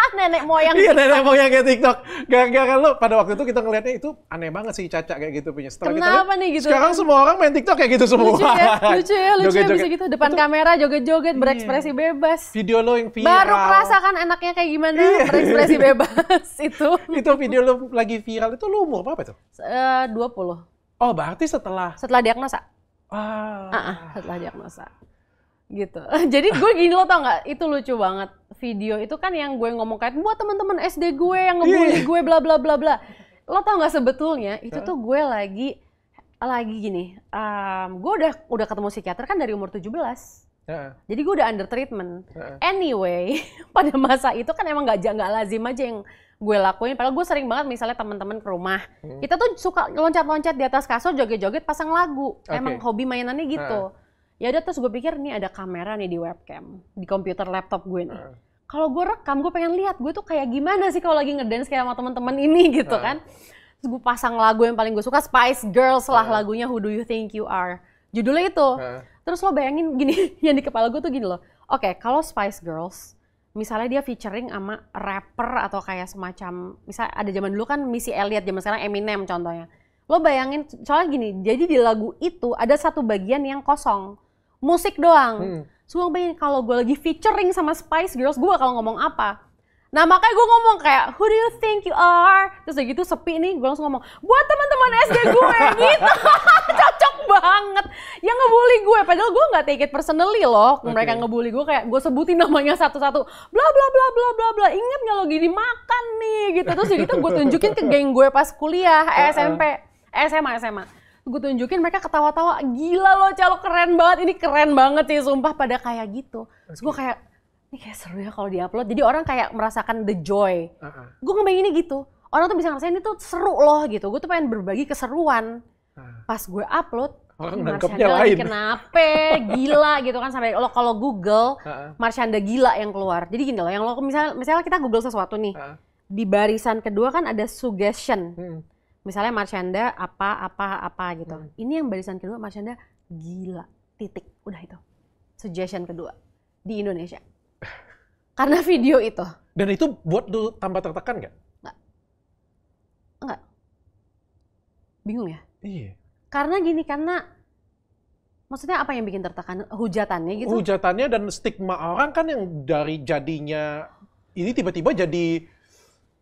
nenek moyang Iya, nenek moyang kayak TikTok. Gak, gak kan lu pada waktu itu kita ngelihatnya itu aneh banget sih Caca kayak gitu punya. Setelah Kenapa kita nih gitu? Sekarang semua orang main TikTok kayak gitu semua. Lucu ya, lucu ya, lucu joget, ya bisa gitu. Depan itu, kamera joget-joget, iya. berekspresi bebas. Video lo yang viral. Baru kerasa kan enaknya kayak gimana iya. berekspresi bebas itu. itu video lo lagi viral itu lo umur berapa tuh? Eh, uh, 20. Oh, berarti setelah? Setelah diagnosa ah. Uh ah, -uh, ah, setelah diagnosa gitu jadi gue gini lo tau nggak itu lucu banget video itu kan yang gue ngomong kayak buat teman-teman SD gue yang ngebully iya. gue bla bla bla bla lo tau nggak sebetulnya itu tuh gue lagi lagi gini um, gue udah udah ketemu psikiater kan dari umur 17 belas Uh -uh. Jadi gue udah under treatment. Uh -uh. Anyway, pada masa itu kan emang nggak nggak lazim aja yang gue lakuin padahal gue sering banget misalnya teman-teman ke rumah hmm. kita tuh suka loncat-loncat di atas kasur joget-joget pasang lagu okay. emang hobi mainannya gitu uh. ya udah terus gue pikir nih ada kamera nih di webcam di komputer laptop gue nih uh. kalau gue rekam gue pengen lihat gue tuh kayak gimana sih kalau lagi ngedance kayak sama teman-teman ini gitu uh. kan terus gue pasang lagu yang paling gue suka Spice Girls lah uh. lagunya Who Do You Think You Are judulnya itu uh. terus lo bayangin gini yang di kepala gue tuh gini loh oke okay, kalau Spice Girls misalnya dia featuring sama rapper atau kayak semacam misal ada zaman dulu kan Missy Elliott zaman sekarang Eminem contohnya lo bayangin soalnya gini jadi di lagu itu ada satu bagian yang kosong musik doang hmm. so bayangin kalau gue lagi featuring sama Spice Girls gue kalau ngomong apa Nah makanya gue ngomong kayak who do you think you are? Terus udah gitu sepi nih, gue langsung ngomong buat teman-teman SD gue gitu, cocok banget. Yang ngebully gue, padahal gue gak take it personally loh. Okay. Mereka ngebully gue kayak gue sebutin namanya satu-satu, bla bla bla bla bla bla. Ingat nggak lo gini makan nih gitu. Terus gitu gue tunjukin ke geng gue pas kuliah eh, SMP, eh, SMA SMA gue tunjukin mereka ketawa-tawa gila loh calo keren banget ini keren banget sih sumpah pada kayak gitu terus gue kayak ini kayak seru ya kalau diupload. Jadi orang kayak merasakan the joy. Uh-uh. Gue ngebayanginnya gitu. Orang tuh bisa ngerasain ini tuh seru loh gitu. Gue tuh pengen berbagi keseruan. Uh. Pas gue upload, orang nangkepnya lain. Kenapa? Gila gitu kan sampai lo kalau Google uh-uh. Marsyanda gila yang keluar. Jadi gini loh, yang lo misalnya misalnya kita Google sesuatu nih. Uh-uh. Di barisan kedua kan ada suggestion. Hmm. Misalnya Marsyanda apa apa apa gitu. Hmm. Ini yang barisan kedua Marsyanda gila titik udah itu. Suggestion kedua di Indonesia karena video itu. Dan itu buat lu tambah tertekan nggak? Nggak. Nggak. Bingung ya? Iya. Karena gini, karena maksudnya apa yang bikin tertekan? Hujatannya gitu? Hujatannya dan stigma orang kan yang dari jadinya ini tiba-tiba jadi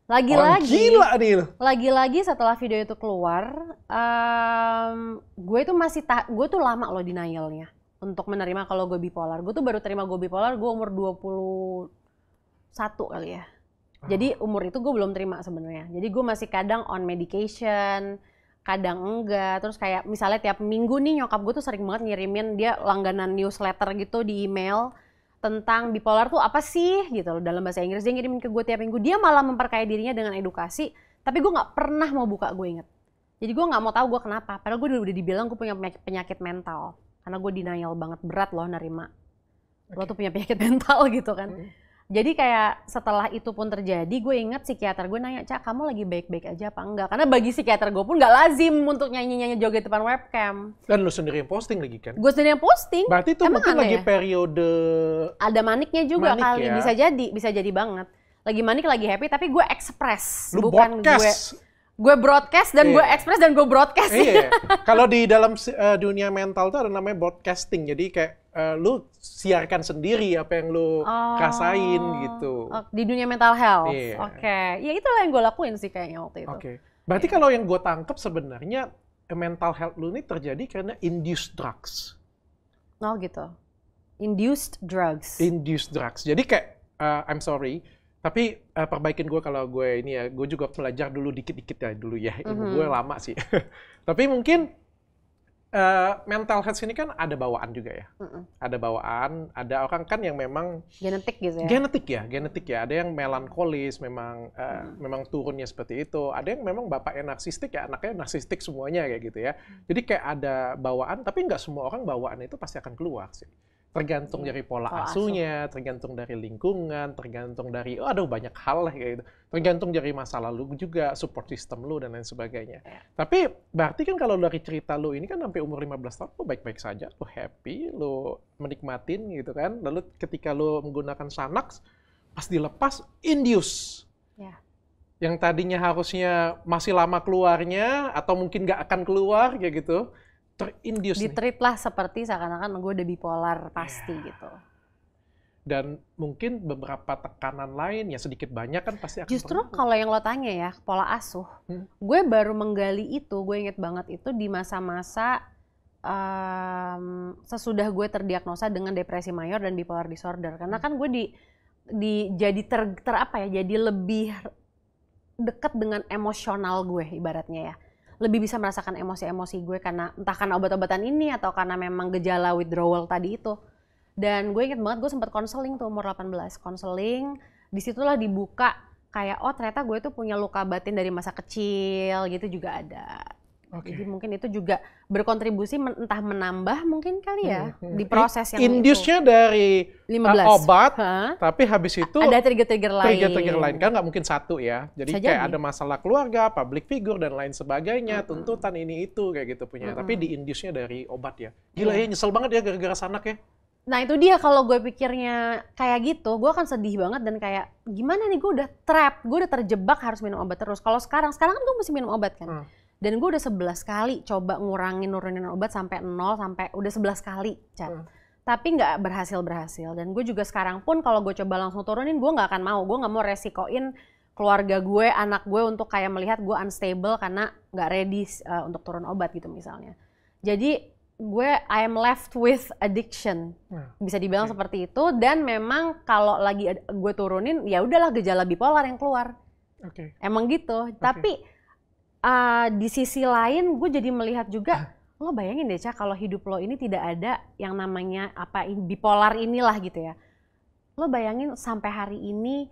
lagi-lagi gila Lagi-lagi setelah video itu keluar, um, gue itu masih gue tuh lama loh denialnya untuk menerima kalau gue bipolar. Gue tuh baru terima gue bipolar gue umur 21 kali ya. Ah. Jadi umur itu gue belum terima sebenarnya. Jadi gue masih kadang on medication, kadang enggak. Terus kayak misalnya tiap minggu nih nyokap gue tuh sering banget ngirimin dia langganan newsletter gitu di email tentang bipolar tuh apa sih gitu loh dalam bahasa Inggris dia ngirimin ke gue tiap minggu dia malah memperkaya dirinya dengan edukasi tapi gue nggak pernah mau buka gue inget jadi gue nggak mau tahu gue kenapa padahal gue udah dibilang gue punya penyakit mental karena gue denial banget berat loh nerima okay. lo tuh punya penyakit mental gitu kan hmm. jadi kayak setelah itu pun terjadi gue inget psikiater gue nanya cak kamu lagi baik-baik aja apa enggak karena bagi psikiater gue pun gak lazim untuk nyanyi-nyanyi joget depan webcam dan lo sendiri yang posting lagi kan gue sendiri yang posting berarti itu Emang mungkin lagi ya? periode ada maniknya juga manik kali ya? bisa jadi bisa jadi banget lagi manik lagi happy tapi gue ekspres bukan podcast. gue gue broadcast dan yeah. gue iya. express dan gue broadcast. Iya. Yeah. Kalau di dalam uh, dunia mental tuh ada namanya broadcasting. Jadi kayak uh, lu siarkan sendiri apa yang lu oh, rasain gitu. Oh, di dunia mental health. Yeah. Oke. Okay. Ya itu yang gue lakuin sih kayaknya waktu itu. Oke. Okay. Berarti kalau yang gue tangkep sebenarnya eh, mental health lu ini terjadi karena induced drugs. Oh gitu. Induced drugs. Induced drugs. Jadi kayak uh, I'm sorry tapi uh, perbaikin gue kalau gue ini ya, gue juga belajar dulu dikit-dikit ya dulu ya. Ilmu mm -hmm. gue lama sih. Tapi mungkin Uh, mental health ini kan ada bawaan juga ya, mm -mm. ada bawaan, ada orang kan yang memang genetik gitu ya, genetik ya, genetik ya, ada yang melankolis memang uh, mm. memang turunnya seperti itu, ada yang memang bapaknya narsistik ya, anaknya narsistik semuanya kayak gitu ya, mhm. jadi kayak ada bawaan, tapi nggak semua orang bawaan itu pasti akan keluar sih tergantung iya. dari pola, pola asuhnya, asuh. tergantung dari lingkungan, tergantung dari oh aduh banyak hal lah kayak gitu. Tergantung dari masa lalu juga, support system lu dan lain sebagainya. Ya. Tapi berarti kan kalau dari cerita lu ini kan sampai umur 15 tahun lu baik-baik saja, lu happy, lu menikmatin gitu kan. Lalu ketika lu menggunakan Sanax pas dilepas induce. Ya. Yang tadinya harusnya masih lama keluarnya atau mungkin nggak akan keluar kayak gitu terindus di treat lah seperti seakan-akan gue udah bipolar pasti yeah. gitu dan mungkin beberapa tekanan lain ya sedikit banyak kan pasti akan justru kalau yang lo tanya ya pola asuh hmm? gue baru menggali itu gue inget banget itu di masa-masa um, sesudah gue terdiagnosa dengan depresi mayor dan bipolar disorder karena hmm. kan gue di di jadi ter, ter apa ya jadi lebih dekat dengan emosional gue ibaratnya ya lebih bisa merasakan emosi-emosi gue karena entah karena obat-obatan ini atau karena memang gejala withdrawal tadi itu. Dan gue inget banget gue sempat konseling tuh umur 18, konseling. Disitulah dibuka kayak oh ternyata gue tuh punya luka batin dari masa kecil gitu juga ada. Okay. Jadi mungkin itu juga berkontribusi entah menambah mungkin kali ya hmm, hmm. di proses yang itu. dari 15. Uh, obat, huh? tapi habis itu ada trigger-trigger lain. Trigger-trigger lain kan nggak mungkin satu ya. Jadi Saja kayak nih. ada masalah keluarga, public figure dan lain sebagainya, hmm. tuntutan ini itu kayak gitu punya. Hmm. Tapi di indusnya dari obat ya. Iya. Gila hmm. ya nyesel banget ya gara-gara sanak ya. Nah itu dia kalau gue pikirnya kayak gitu, gue akan sedih banget dan kayak gimana nih gue udah trap, gue udah terjebak harus minum obat terus. Kalau sekarang, sekarang kan gue mesti minum obat kan. Hmm dan gue udah sebelas kali coba ngurangin nurunin obat sampai nol sampai udah sebelas kali cat hmm. tapi nggak berhasil berhasil dan gue juga sekarang pun kalau gue coba langsung turunin gue nggak akan mau gue nggak mau resikoin keluarga gue anak gue untuk kayak melihat gue unstable karena nggak ready uh, untuk turun obat gitu misalnya jadi gue I am left with addiction ya, bisa dibilang okay. seperti itu dan memang kalau lagi gue turunin ya udahlah gejala bipolar yang keluar okay. emang gitu okay. tapi uh, di sisi lain gue jadi melihat juga lo bayangin deh cah kalau hidup lo ini tidak ada yang namanya apa bipolar inilah gitu ya lo bayangin sampai hari ini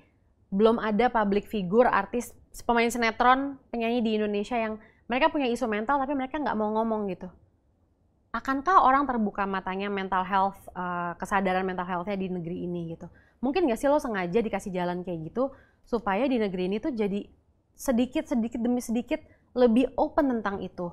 belum ada public figure artis pemain sinetron penyanyi di Indonesia yang mereka punya isu mental tapi mereka nggak mau ngomong gitu akankah orang terbuka matanya mental health uh, kesadaran mental healthnya di negeri ini gitu mungkin nggak sih lo sengaja dikasih jalan kayak gitu supaya di negeri ini tuh jadi sedikit sedikit demi sedikit lebih open tentang itu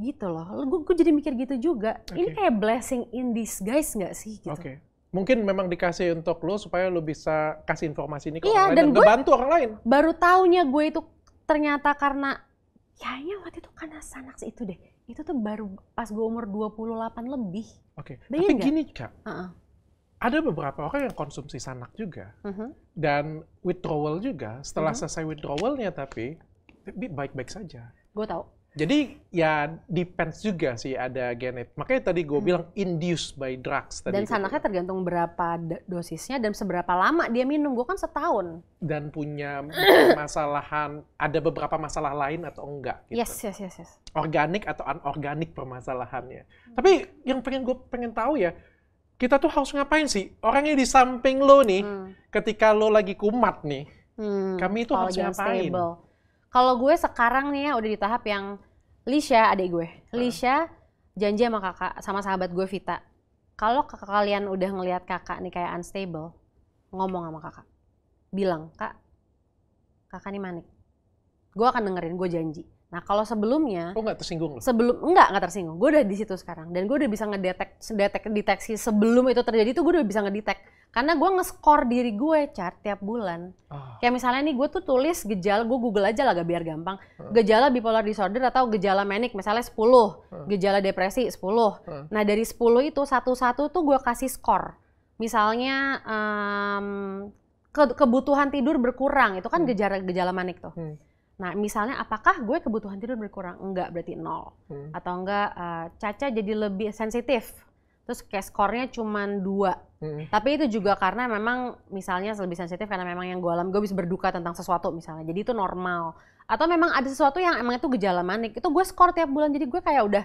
gitu loh gue, gue jadi mikir gitu juga okay. ini kayak blessing in disguise nggak sih gitu okay mungkin memang dikasih untuk lo supaya lo bisa kasih informasi ini ke iya, orang dan lain dan bantu orang lain. Baru taunya gue itu ternyata karena kayaknya waktu itu karena sanak itu deh. Itu tuh baru pas gue umur 28 lebih. Oke. Okay. Tapi gak? gini, Kak. Uh -uh. Ada beberapa orang yang konsumsi sanak juga. Uh mhm. -huh. Dan withdrawal juga. Setelah uh mhm. -huh. selesai withdrawalnya tapi tapi baik-baik saja. Gue tahu. Jadi ya depends juga sih ada genet. Makanya tadi gue hmm. bilang induced by drugs tadi. Dan sanaknya tergantung berapa dosisnya dan seberapa lama dia minum. Gue kan setahun. Dan punya masalahan, ada beberapa masalah lain atau enggak gitu. Yes, yes, yes. yes. Organik atau anorganik permasalahannya. Hmm. Tapi yang pengen gue pengen tahu ya, kita tuh harus ngapain sih? Orangnya di samping lo nih, hmm. ketika lo lagi kumat nih, hmm. kami itu harus ngapain? Stable kalau gue sekarang nih ya udah di tahap yang Lisha adik gue. Lisha janji sama kakak sama sahabat gue Vita. Kalau kalian udah ngelihat kakak nih kayak unstable, ngomong sama kakak. Bilang, "Kak, kakak nih manik." Gue akan dengerin, gue janji Nah kalau sebelumnya, oh nggak tersinggung loh. Sebelum nggak nggak tersinggung, gue udah di situ sekarang dan gue udah bisa ngedetek, detek, deteksi sebelum itu terjadi tuh gue udah bisa ngedetek karena gue nge-score diri gue chart tiap bulan. Oh. Kayak misalnya nih gue tuh tulis gejala, gue google aja lah gak biar gampang. Hmm. Gejala bipolar disorder atau gejala manic misalnya 10, hmm. gejala depresi 10. Hmm. Nah dari 10 itu satu-satu tuh gue kasih skor. Misalnya um, ke kebutuhan tidur berkurang itu kan hmm. gejala-gejala manik tuh. Hmm Nah, misalnya apakah gue kebutuhan tidur berkurang? Enggak, berarti nol. Hmm. Atau enggak uh, Caca jadi lebih sensitif. Terus kayak skornya cuma dua. Hmm. Tapi itu juga karena memang misalnya lebih sensitif karena memang yang gue alami gue bisa berduka tentang sesuatu misalnya. Jadi itu normal. Atau memang ada sesuatu yang emang itu gejala manik. Itu gue skor tiap bulan jadi gue kayak udah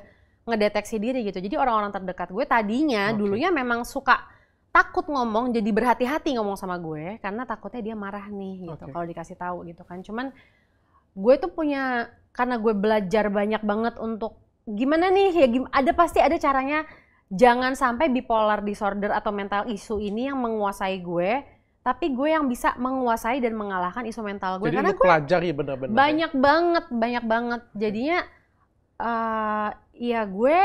ngedeteksi diri gitu. Jadi orang-orang terdekat gue tadinya okay. dulunya memang suka takut ngomong jadi berhati-hati ngomong sama gue karena takutnya dia marah nih gitu okay. kalau dikasih tahu gitu kan. Cuman gue tuh punya karena gue belajar banyak banget untuk gimana nih ya ada pasti ada caranya jangan sampai bipolar disorder atau mental isu ini yang menguasai gue tapi gue yang bisa menguasai dan mengalahkan isu mental gue jadi karena gue pelajari benar-benar banyak ya. banget banyak banget jadinya uh, ya gue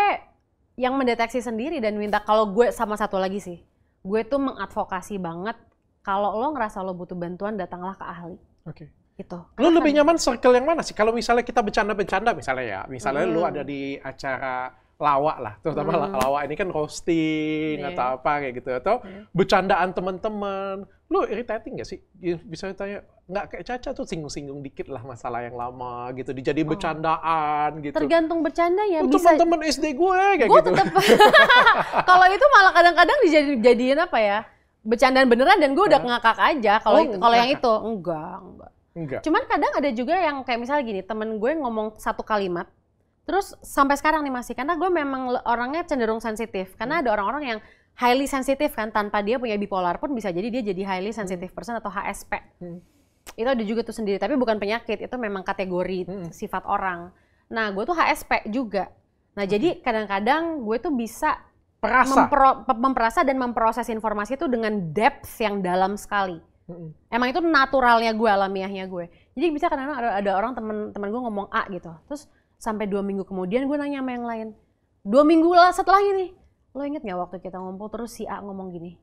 yang mendeteksi sendiri dan minta kalau gue sama satu lagi sih gue tuh mengadvokasi banget kalau lo ngerasa lo butuh bantuan datanglah ke ahli oke okay gitu. Lu lebih kan. nyaman circle yang mana sih? Kalau misalnya kita bercanda-bercanda misalnya ya, misalnya hmm. lu ada di acara lawak lah, terutama hmm. lawak ini kan roasting yeah. atau apa kayak gitu, atau yeah. bercandaan teman-teman. Lu irritating gak sih? Ya, bisa tanya, nggak kayak Caca tuh singgung-singgung dikit lah masalah yang lama gitu, dijadiin oh. bercandaan gitu. Tergantung bercanda ya. Lu bisa... teman-teman SD gue kayak gua gitu. Tetep... Kalau itu malah kadang-kadang dijadiin apa ya? Bercandaan beneran dan gue udah ngakak aja. Kalau oh, kalau yang itu enggak, enggak Enggak. Cuman kadang ada juga yang kayak misalnya gini, temen gue ngomong satu kalimat, terus sampai sekarang nih masih, karena gue memang orangnya cenderung sensitif. Karena hmm. ada orang-orang yang highly sensitif kan, tanpa dia punya bipolar pun bisa jadi dia jadi highly sensitive hmm. person atau HSP. Hmm. Itu ada juga tuh sendiri, tapi bukan penyakit, itu memang kategori hmm. sifat orang. Nah, gue tuh HSP juga. Nah, jadi kadang-kadang gue tuh bisa perasa. Mempro, memperasa dan memproses informasi itu dengan depth yang dalam sekali mm Emang itu naturalnya gue, alamiahnya gue. Jadi bisa kadang-kadang ada, ada orang teman-teman gue ngomong A gitu. Terus sampai dua minggu kemudian gue nanya sama yang lain. Dua minggu lah setelah ini Lo inget gak waktu kita ngumpul terus si A ngomong gini?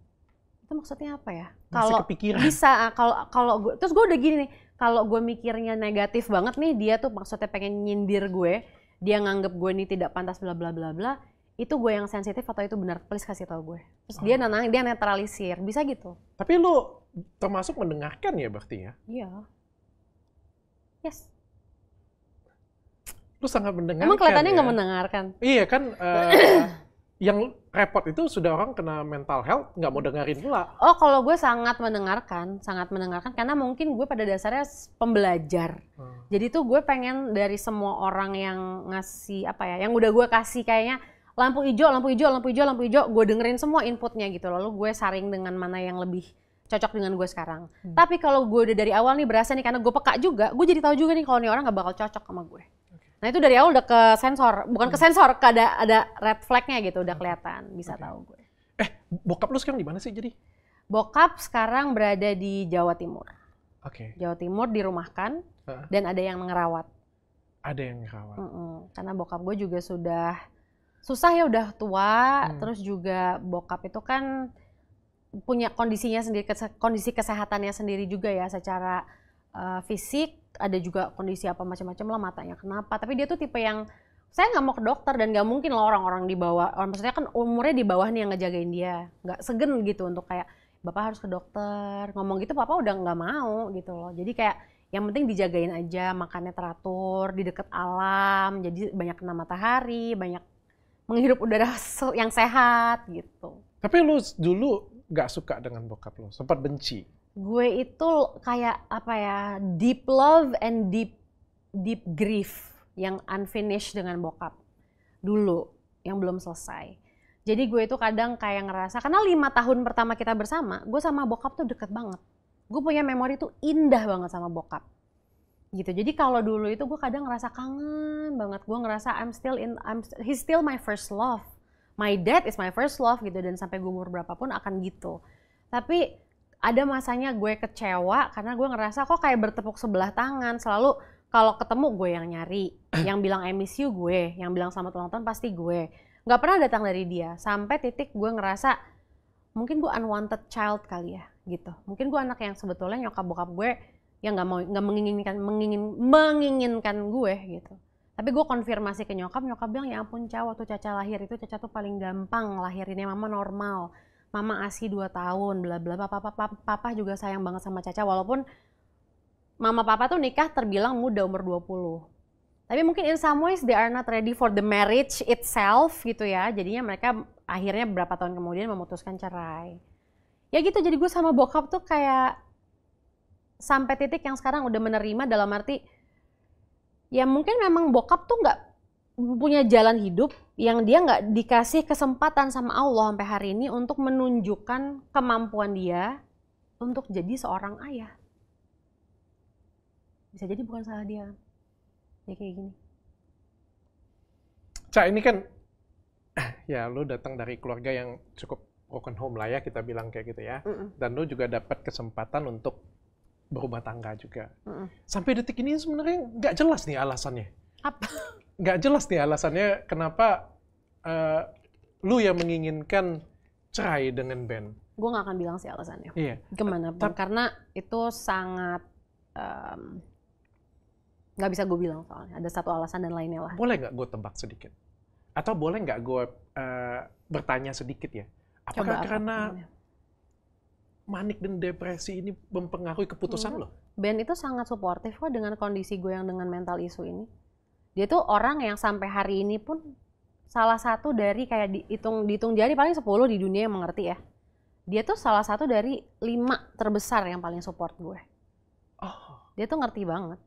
Itu maksudnya apa ya? Kalau bisa kalau kalau gue terus gue udah gini nih. Kalau gue mikirnya negatif banget nih dia tuh maksudnya pengen nyindir gue. Dia nganggep gue ini tidak pantas bla bla bla bla. Itu gue yang sensitif atau itu benar? Please kasih tau gue. Terus oh. dia nenang, dia netralisir. Bisa gitu. Tapi lu termasuk mendengarkan ya berarti ya? Iya. Yes. Lu sangat mendengarkan. Emang kelihatannya ya? nggak ya? mendengarkan. Iya kan, uh, yang repot itu sudah orang kena mental health nggak mau dengerin pula. Oh kalau gue sangat mendengarkan, sangat mendengarkan karena mungkin gue pada dasarnya pembelajar. Hmm. Jadi tuh gue pengen dari semua orang yang ngasih apa ya, yang udah gue kasih kayaknya lampu hijau, lampu hijau, lampu hijau, lampu hijau, gue dengerin semua inputnya gitu. Lalu gue saring dengan mana yang lebih cocok dengan gue sekarang. Hmm. Tapi kalau gue udah dari awal nih berasa nih karena gue peka juga, gue jadi tahu juga nih kalau nih orang gak bakal cocok sama gue. Okay. Nah itu dari awal udah ke sensor, bukan ke hmm. sensor, ke ada ada red flagnya gitu, udah kelihatan, bisa okay. tahu gue. Eh, bokap lu sekarang di mana sih jadi? Bokap sekarang berada di Jawa Timur. Oke. Okay. Jawa Timur dirumahkan uh. dan ada yang ngerawat. Ada yang ngerawat. Mm -mm. Karena bokap gue juga sudah susah ya udah tua, hmm. terus juga bokap itu kan punya kondisinya sendiri kondisi kesehatannya sendiri juga ya secara uh, fisik ada juga kondisi apa macam-macam lah matanya kenapa tapi dia tuh tipe yang saya nggak mau ke dokter dan nggak mungkin lah orang-orang di bawah orang oh, maksudnya kan umurnya di bawah nih yang ngejagain dia nggak segen gitu untuk kayak bapak harus ke dokter ngomong gitu papa udah nggak mau gitu loh jadi kayak yang penting dijagain aja makannya teratur di deket alam jadi banyak kena matahari banyak menghirup udara yang sehat gitu tapi lu dulu gak suka dengan bokap lo? Sempat benci? Gue itu kayak apa ya, deep love and deep deep grief yang unfinished dengan bokap dulu, yang belum selesai. Jadi gue itu kadang kayak ngerasa, karena lima tahun pertama kita bersama, gue sama bokap tuh deket banget. Gue punya memori tuh indah banget sama bokap gitu. Jadi kalau dulu itu gue kadang ngerasa kangen banget. Gue ngerasa I'm still in, I'm, he's still my first love my dad is my first love gitu dan sampai gue umur berapapun akan gitu tapi ada masanya gue kecewa karena gue ngerasa kok kayak bertepuk sebelah tangan selalu kalau ketemu gue yang nyari yang bilang I miss you gue yang bilang selamat ulang tahun pasti gue nggak pernah datang dari dia sampai titik gue ngerasa mungkin gue unwanted child kali ya gitu mungkin gue anak yang sebetulnya nyokap bokap gue yang nggak mau nggak menginginkan mengingin menginginkan gue gitu tapi gue konfirmasi ke nyokap nyokap bilang ya ampun Ca waktu Caca lahir itu Caca tuh paling gampang lahirinnya mama normal mama asi 2 tahun bla bla papa papa papa juga sayang banget sama Caca walaupun mama papa tuh nikah terbilang muda umur 20 tapi mungkin in some ways they are not ready for the marriage itself gitu ya jadinya mereka akhirnya berapa tahun kemudian memutuskan cerai ya gitu jadi gue sama bokap tuh kayak sampai titik yang sekarang udah menerima dalam arti ya mungkin memang bokap tuh nggak punya jalan hidup yang dia nggak dikasih kesempatan sama Allah sampai hari ini untuk menunjukkan kemampuan dia untuk jadi seorang ayah. Bisa jadi bukan salah dia. Ya kayak gini. Cak, ini kan ya lu datang dari keluarga yang cukup broken home lah ya kita bilang kayak gitu ya. Mm -mm. Dan lu juga dapat kesempatan untuk berumah tangga juga. Mm -mm. Sampai detik ini sebenarnya nggak jelas nih alasannya. Apa? Nggak jelas nih alasannya kenapa uh, lu yang menginginkan cerai dengan Ben. Gue nggak akan bilang sih alasannya. Iya. Gimana pun, karena itu sangat nggak um, bisa gue bilang soalnya. Ada satu alasan dan lainnya lah. Boleh nggak gue tebak sedikit? Atau boleh nggak gue uh, bertanya sedikit ya? Apakah Coba karena manik dan depresi ini mempengaruhi keputusan hmm. lo? Ben itu sangat suportif kok dengan kondisi gue yang dengan mental isu ini. Dia tuh orang yang sampai hari ini pun salah satu dari kayak dihitung dihitung jari paling 10 di dunia yang mengerti ya. Dia tuh salah satu dari lima terbesar yang paling support gue. Oh. Dia tuh ngerti banget.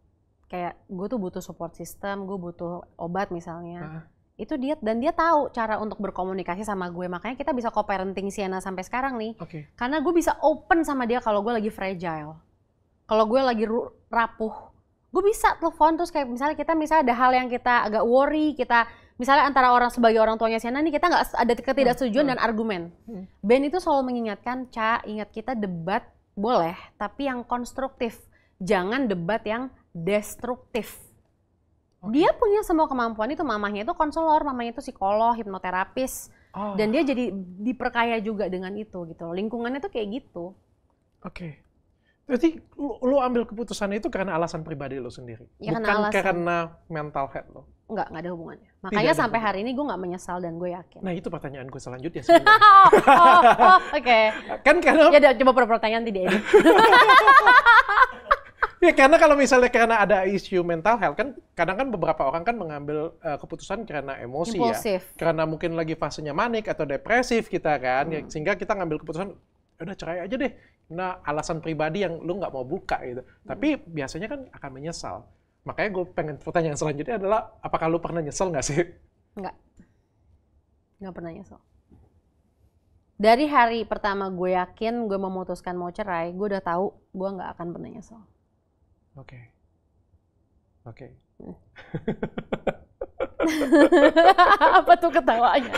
Kayak gue tuh butuh support system, gue butuh obat misalnya. Huh? itu dia dan dia tahu cara untuk berkomunikasi sama gue makanya kita bisa co-parenting Sienna sampai sekarang nih okay. karena gue bisa open sama dia kalau gue lagi fragile kalau gue lagi rapuh gue bisa telepon terus kayak misalnya kita misalnya ada hal yang kita agak worry kita misalnya antara orang sebagai orang tuanya Sienna nih kita nggak ada ketidaksetujuan hmm, hmm. dan argumen hmm. Ben itu selalu mengingatkan Ca ingat kita debat boleh tapi yang konstruktif jangan debat yang destruktif Oh, dia iya. punya semua kemampuan itu, mamahnya itu konselor, mamahnya itu psikolog, hipnoterapis. Oh. Dan dia jadi diperkaya juga dengan itu gitu Lingkungannya itu kayak gitu. Oke. Okay. Berarti lu, ambil keputusan itu karena alasan pribadi lo sendiri, ya, bukan karena, karena mental head lo. Enggak, enggak ada hubungannya. Makanya Tidak sampai hari ini gue nggak menyesal dan gue yakin. Nah itu pertanyaan gue selanjutnya sebenarnya. Oh, oh, oh oke. Okay. Kan karena... Ya udah, coba pertanyaan tidak ini. ya karena kalau misalnya karena ada isu mental health kan kadang kan beberapa orang kan mengambil uh, keputusan karena emosi ya. Impulsif. ya. Karena mungkin lagi fasenya manik atau depresif kita kan ya, hmm. sehingga kita ngambil keputusan ya udah cerai aja deh. Nah, alasan pribadi yang lu nggak mau buka gitu. Hmm. Tapi biasanya kan akan menyesal. Makanya gue pengen pertanyaan selanjutnya adalah apakah lu pernah nyesel nggak sih? Nggak. Nggak pernah nyesel dari hari pertama gue yakin gue memutuskan mau cerai, gue udah tahu gue nggak akan pernah nyesel. Oke. Oke. Apa tuh ketawanya?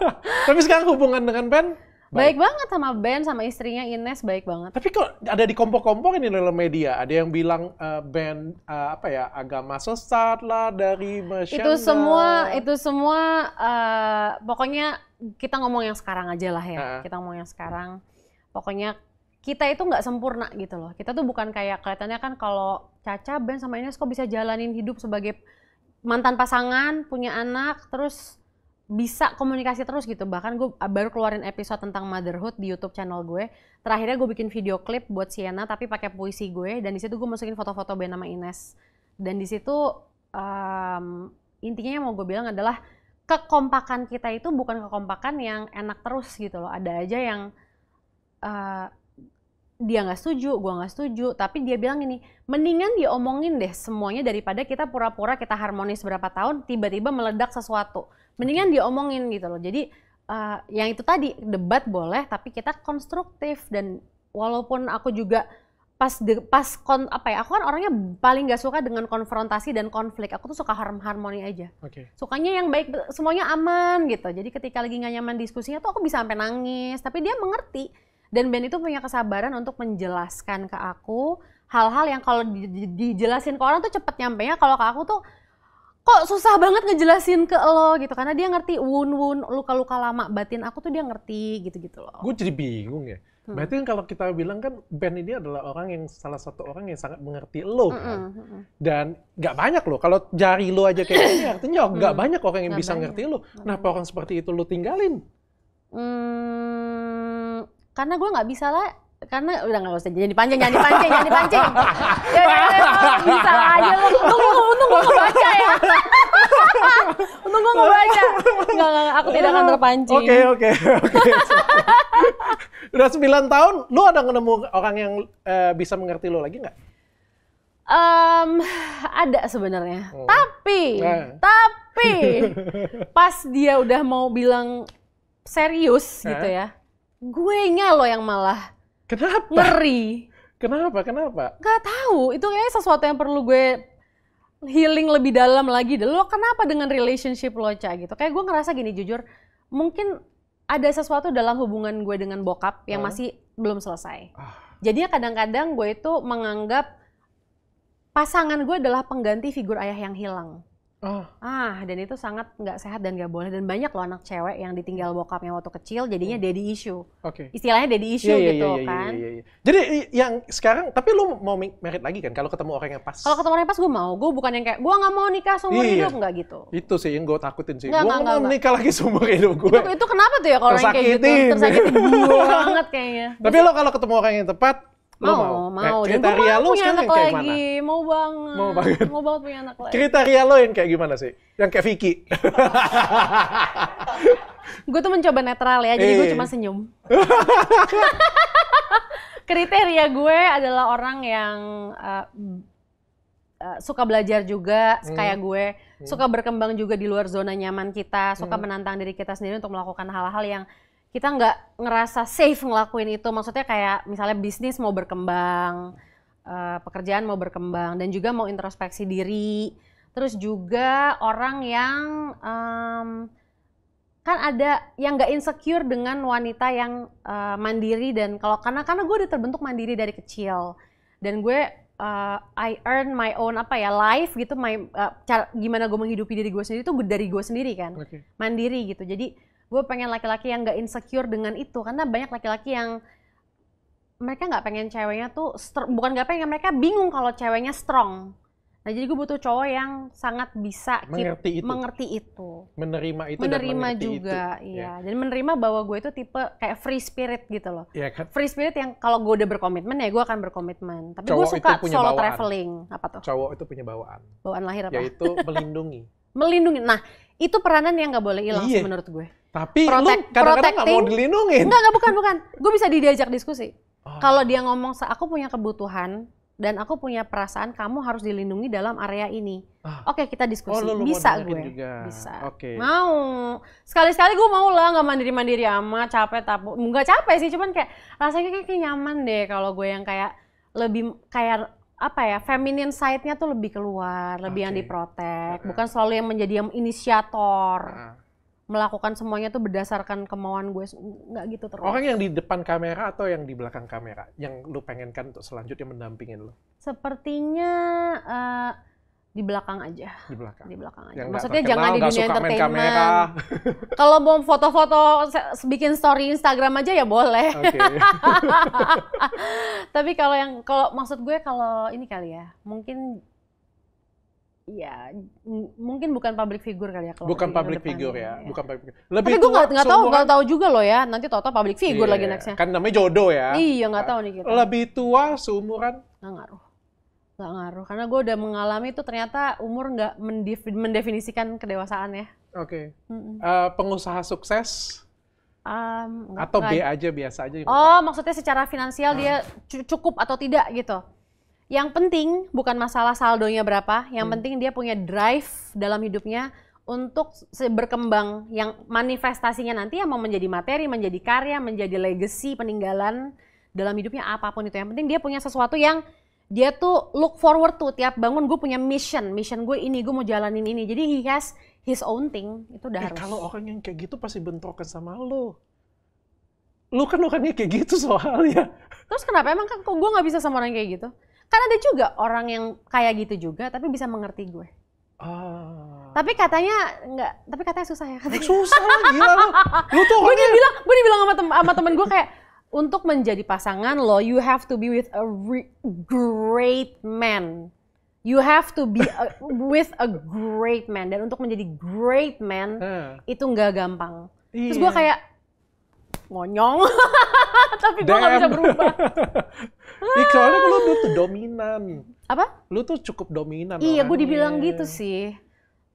Tapi sekarang hubungan dengan Ben Baik. baik banget sama Ben sama istrinya Ines baik banget. Tapi kok ada di kompok-kompok ini dalam media ada yang bilang uh, Ben uh, apa ya agama sesat lah dari Masyanda. Itu semua itu semua uh, pokoknya kita ngomong yang sekarang aja lah ya. Uh. Kita ngomong yang sekarang. Pokoknya kita itu nggak sempurna gitu loh. Kita tuh bukan kayak kelihatannya kan kalau Caca Ben sama Ines kok bisa jalanin hidup sebagai mantan pasangan, punya anak, terus bisa komunikasi terus gitu. Bahkan gue ah, baru keluarin episode tentang motherhood di YouTube channel gue. Terakhirnya gue bikin video klip buat Sienna tapi pakai puisi gue dan di situ gue masukin foto-foto Ben sama Ines. Dan di situ um, intinya yang mau gue bilang adalah kekompakan kita itu bukan kekompakan yang enak terus gitu loh. Ada aja yang uh, dia nggak setuju, gue nggak setuju, tapi dia bilang ini, mendingan diomongin deh semuanya daripada kita pura-pura kita harmonis berapa tahun, tiba-tiba meledak sesuatu. Mendingan diomongin gitu loh. Jadi uh, yang itu tadi debat boleh, tapi kita konstruktif dan walaupun aku juga pas de, pas kon apa ya aku kan orangnya paling nggak suka dengan konfrontasi dan konflik aku tuh suka harm harmoni aja okay. sukanya yang baik semuanya aman gitu jadi ketika lagi nggak nyaman diskusinya tuh aku bisa sampai nangis tapi dia mengerti dan Ben itu punya kesabaran untuk menjelaskan ke aku hal-hal yang kalau dijelasin ke orang tuh cepet nyampe nya kalau ke aku tuh kok susah banget ngejelasin ke lo gitu karena dia ngerti wun wun luka-luka lama batin aku tuh dia ngerti gitu-gitu loh. Gue jadi bingung ya. Hmm. Berarti kan kalau kita bilang kan Ben ini adalah orang yang salah satu orang yang sangat mengerti lo hmm, kan. Hmm, hmm. Dan nggak banyak lo kalau jari lo aja kayak gini artinya nggak hmm. banyak orang yang gak bisa banyak. ngerti lo. Kenapa orang seperti itu lo tinggalin? Hmm, karena gue nggak bisa lah karena udah nggak usah jadi panjang jangan pancing jangan pancing ya bisa aja lo untung gue untung gue ngebaca ya untung gue ngebaca nggak nggak aku tidak akan terpancing oke oke oke udah 9 tahun lu ada nemu orang yang eh, bisa mengerti lo lagi nggak Um, ada sebenarnya, hmm. tapi, nah. tapi pas dia udah mau bilang serius gitu nah. gitu ya, gue nya lo yang malah kenapa ngeri kenapa kenapa nggak tahu itu kayaknya sesuatu yang perlu gue healing lebih dalam lagi deh lo kenapa dengan relationship lo cah gitu kayak gue ngerasa gini jujur mungkin ada sesuatu dalam hubungan gue dengan bokap yang hmm? masih belum selesai ah. jadinya kadang-kadang gue itu menganggap pasangan gue adalah pengganti figur ayah yang hilang Oh. Ah, dan itu sangat nggak sehat dan nggak boleh. Dan banyak loh anak cewek yang ditinggal bokapnya waktu kecil, jadinya hmm. daddy issue. Oke. Okay. Istilahnya daddy issue yeah, yeah, gitu yeah, yeah, kan. Yeah, yeah, yeah. Jadi yang sekarang, tapi lu mau merit lagi kan? Kalau ketemu orang yang pas. Kalau ketemu orang yang pas, gue mau. Gue bukan yang kayak, gue nggak mau nikah seumur yeah, hidup nggak gitu. Itu sih yang gue takutin sih. Gue mau nikah lagi seumur hidup gue. Itu, itu kenapa tuh ya kalau orang kayak gitu? Tersakitin. Tersakitin banget kayaknya. Tapi lo kalau ketemu orang yang tepat, Mau, mau, mau. Nah, kriteria lo punya anak kayak lagi. Mana? Mau banget. Mau banget. Mau banget punya anak lagi. Kriteria lo yang kayak gimana sih? Yang kayak Vicky. gue tuh mencoba netral ya, jadi gue iya. cuma senyum. kriteria gue adalah orang yang uh, uh, suka belajar juga, hmm. kayak gue. Hmm. Suka berkembang juga di luar zona nyaman kita. Suka hmm. menantang diri kita sendiri untuk melakukan hal-hal yang kita nggak ngerasa safe ngelakuin itu. Maksudnya kayak misalnya bisnis mau berkembang, eh, pekerjaan mau berkembang, dan juga mau introspeksi diri. Terus juga orang yang um, kan ada yang nggak insecure dengan wanita yang uh, mandiri dan kalau karena karena gue udah terbentuk mandiri dari kecil dan gue uh, I earn my own apa ya life gitu my uh, cara, gimana gue menghidupi diri gue sendiri itu dari gue sendiri kan okay. mandiri gitu jadi gue pengen laki-laki yang gak insecure dengan itu karena banyak laki-laki yang mereka nggak pengen ceweknya tuh bukan nggak pengen mereka bingung kalau ceweknya strong nah jadi gue butuh cowok yang sangat bisa mengerti itu mengerti itu menerima itu menerima ya. iya. dan juga itu. iya yeah. menerima bahwa gue itu tipe kayak free spirit gitu loh yeah, kan? free spirit yang kalau gue udah berkomitmen ya gue akan berkomitmen tapi gue suka solo bawaan. traveling apa tuh cowok itu punya bawaan bawaan lahir apa yaitu melindungi melindungi nah itu peranan yang nggak boleh hilang yeah. menurut gue tapi Protect, lu kadang-kadang nggak mau dilindungin. Enggak, enggak, bukan, bukan. Gue bisa diajak diskusi. Oh. Kalau dia ngomong, aku punya kebutuhan, dan aku punya perasaan kamu harus dilindungi dalam area ini. Ah. Oke, kita diskusi. Oh, lu, lu bisa gue. Juga. Bisa. Oke. Okay. Mau. Sekali-sekali gue mau lah nggak mandiri-mandiri amat, capek tapi nggak capek sih, cuman kayak rasanya kayak, nyaman deh kalau gue yang kayak lebih kayak apa ya, feminine side-nya tuh lebih keluar, lebih okay. yang diprotek, uh bukan selalu yang menjadi yang inisiator. Uh -huh melakukan semuanya tuh berdasarkan kemauan gue nggak gitu terus orang yang di depan kamera atau yang di belakang kamera yang lu pengen kan untuk selanjutnya mendampingin lu sepertinya uh, di belakang aja di belakang di belakang aja yang maksudnya terkenal, jangan di dunia entertainment kalau mau foto-foto bikin story Instagram aja ya boleh okay. tapi kalau yang kalau maksud gue kalau ini kali ya mungkin Iya, mungkin bukan public figure kali ya kalau bukan public figure ya, ya, bukan public figure. Lebih Tapi gue nggak nggak tahu, nggak tahu juga loh ya. Nanti total public iya, figure iya, lagi nextnya. Kan namanya jodoh ya. Iya, nggak tahu nih kita. Lebih tua seumuran? Nggak ngaruh, nggak ngaruh. Karena gue udah mengalami itu ternyata umur nggak mendefinisikan kedewasaan ya. Oke. Okay. Mm -mm. uh, eh, pengusaha sukses? Um, atau enggak. B aja biasa aja. Oh, maksudnya secara finansial hmm. dia cukup atau tidak gitu? Yang penting bukan masalah saldonya berapa, yang hmm. penting dia punya drive dalam hidupnya untuk berkembang yang manifestasinya nanti yang mau menjadi materi, menjadi karya, menjadi legacy, peninggalan dalam hidupnya apapun itu. Yang penting dia punya sesuatu yang dia tuh look forward tuh tiap bangun gue punya mission, mission gue ini, gue mau jalanin ini. Jadi he has his own thing, itu udah eh, harus. Kalau orang yang kayak gitu pasti bentrokan sama lo. Lu kan orangnya kayak gitu soalnya. Terus kenapa emang kan kok gue nggak bisa sama orang kayak gitu? Kan ada juga orang yang kayak gitu juga tapi bisa mengerti gue. Ah. Tapi katanya enggak, tapi katanya susah ya katanya. Susah lah, gila lu. Lu tuh gue bilang, gue bilang sama temen, sama temen gue kayak untuk menjadi pasangan lo you have to be with a great man. You have to be a, with a great man dan untuk menjadi great man hmm. itu nggak gampang. Yeah. Terus gue iya. kayak monyong. tapi gue nggak bisa berubah. Iya, soalnya lu, lu tuh dominan. Apa? Lu tuh cukup dominan. Iya, gue dibilang gitu sih.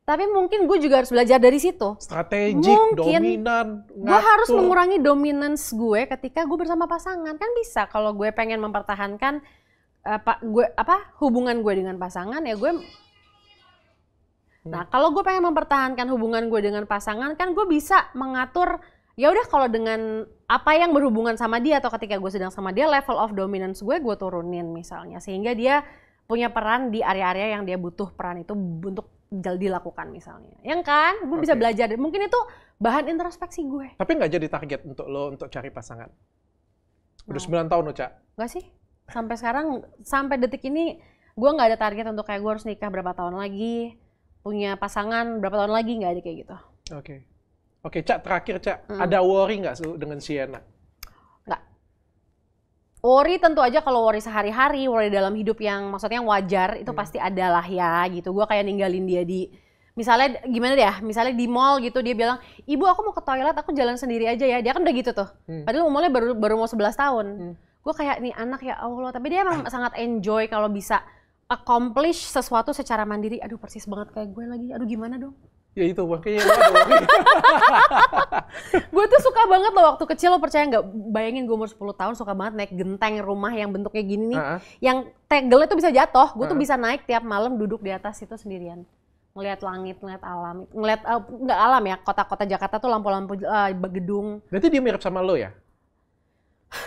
Tapi mungkin gue juga harus belajar dari situ. Strategik, mungkin dominan, Gue harus mengurangi dominance gue ketika gue bersama pasangan. Kan bisa kalau gue pengen mempertahankan apa eh, gue apa hubungan gue dengan pasangan ya gue Nah, hmm. kalau gue pengen mempertahankan hubungan gue dengan pasangan, kan gue bisa mengatur ya udah kalau dengan apa yang berhubungan sama dia atau ketika gue sedang sama dia level of dominance gue gue turunin misalnya sehingga dia punya peran di area-area yang dia butuh peran itu untuk dilakukan misalnya. Yang kan, gue okay. bisa belajar. Mungkin itu bahan introspeksi gue. Tapi nggak jadi target untuk lo untuk cari pasangan. Udah sembilan 9 tahun lo, Cak. Nggak sih. Sampai sekarang, sampai detik ini, gue nggak ada target untuk kayak gue harus nikah berapa tahun lagi, punya pasangan berapa tahun lagi, nggak ada kayak gitu. Oke. Okay. Oke, Cak terakhir Cak, mm. ada worry nggak dengan Sienna? Nggak. Worry tentu aja kalau worry sehari-hari, worry dalam hidup yang maksudnya yang wajar itu mm. pasti ada lah ya gitu. Gue kayak ninggalin dia di misalnya gimana deh, ya, misalnya di mall gitu dia bilang, "Ibu, aku mau ke toilet, aku jalan sendiri aja ya." Dia kan udah gitu tuh. Mm. Padahal umurnya baru baru mau 11 tahun. Mm. Gue kayak nih anak ya Allah, tapi dia emang sangat enjoy kalau bisa accomplish sesuatu secara mandiri. Aduh, persis banget kayak gue lagi. Aduh, gimana dong? Ya itu makanya Gue tuh suka banget loh waktu kecil lo percaya nggak? Bayangin gue umur 10 tahun suka banget naik genteng rumah yang bentuknya gini nih. Uh-huh. Yang tegelnya tuh bisa jatuh. Gue uh-huh. tuh bisa naik tiap malam duduk di atas itu sendirian. Ngeliat langit, ngeliat alam. Ngeliat, eh, nggak uh, alam ya, kota-kota Jakarta tuh lampu-lampu uh, gedung. Berarti dia mirip sama lo ya?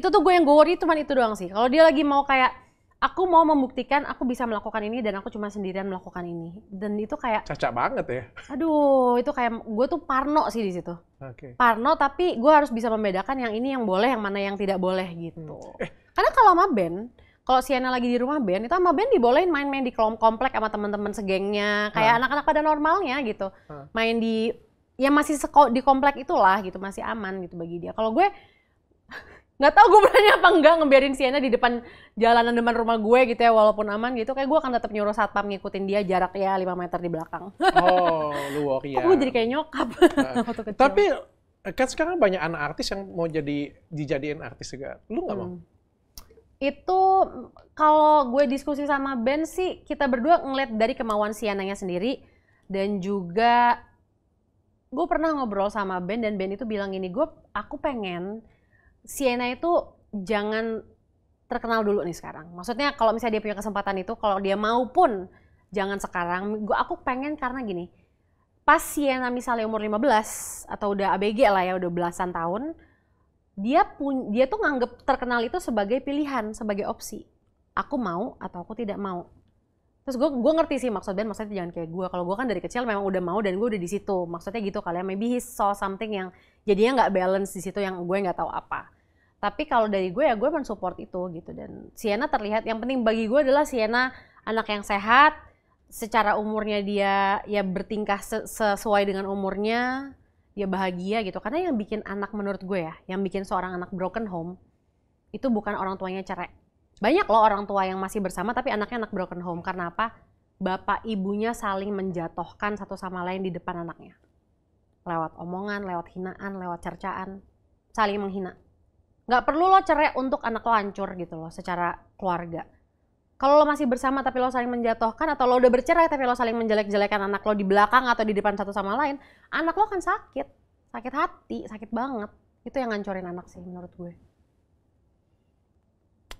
itu tuh gue yang gue worry cuman itu doang sih. Kalau dia lagi mau kayak aku mau membuktikan aku bisa melakukan ini dan aku cuma sendirian melakukan ini dan itu kayak cacat banget ya aduh itu kayak gue tuh parno sih di situ okay. parno tapi gue harus bisa membedakan yang ini yang boleh yang mana yang tidak boleh gitu hmm. eh. karena kalau sama Ben kalau Sienna lagi di rumah Ben itu sama Ben dibolehin main-main di kelompok komplek sama teman-teman segengnya kayak anak-anak pada normalnya gitu Ha. main di ya masih di komplek itulah gitu masih aman gitu bagi dia kalau gue nggak tahu gue berani apa enggak ngebiarin Sienna di depan jalanan depan rumah gue gitu ya walaupun aman gitu kayak gue akan tetap nyuruh satpam ngikutin dia jarak ya lima meter di belakang oh lu warrior ya. gue jadi kayak nyokap nah, kecil tapi eh, kan sekarang banyak anak artis yang mau jadi dijadiin artis juga lu nggak hmm. mau itu kalau gue diskusi sama Ben sih kita berdua ngeliat dari kemauan Siananya sendiri dan juga gue pernah ngobrol sama Ben dan Ben itu bilang ini gue aku pengen Sienna itu jangan terkenal dulu nih sekarang. Maksudnya kalau misalnya dia punya kesempatan itu, kalau dia mau pun jangan sekarang. Gue aku pengen karena gini, pas Sienna misalnya umur 15 atau udah ABG lah ya, udah belasan tahun, dia pun dia tuh nganggep terkenal itu sebagai pilihan, sebagai opsi. Aku mau atau aku tidak mau. Terus gue gue ngerti sih maksud Ben, maksudnya jangan kayak gue. Kalau gue kan dari kecil memang udah mau dan gue udah di situ. Maksudnya gitu kalian ya. maybe he saw something yang jadinya nggak balance di situ yang gue nggak tahu apa tapi kalau dari gue ya gue mensupport itu gitu dan Sienna terlihat yang penting bagi gue adalah Sienna anak yang sehat secara umurnya dia ya bertingkah sesuai dengan umurnya dia bahagia gitu karena yang bikin anak menurut gue ya yang bikin seorang anak broken home itu bukan orang tuanya cerai banyak loh orang tua yang masih bersama tapi anaknya anak broken home karena apa bapak ibunya saling menjatuhkan satu sama lain di depan anaknya lewat omongan lewat hinaan lewat cercaan saling menghina nggak perlu lo cerai untuk anak lo hancur gitu loh secara keluarga kalau lo masih bersama tapi lo saling menjatuhkan atau lo udah bercerai tapi lo saling menjelek-jelekan anak lo di belakang atau di depan satu sama lain, anak lo akan sakit, sakit hati, sakit banget. Itu yang ngancurin anak sih menurut gue.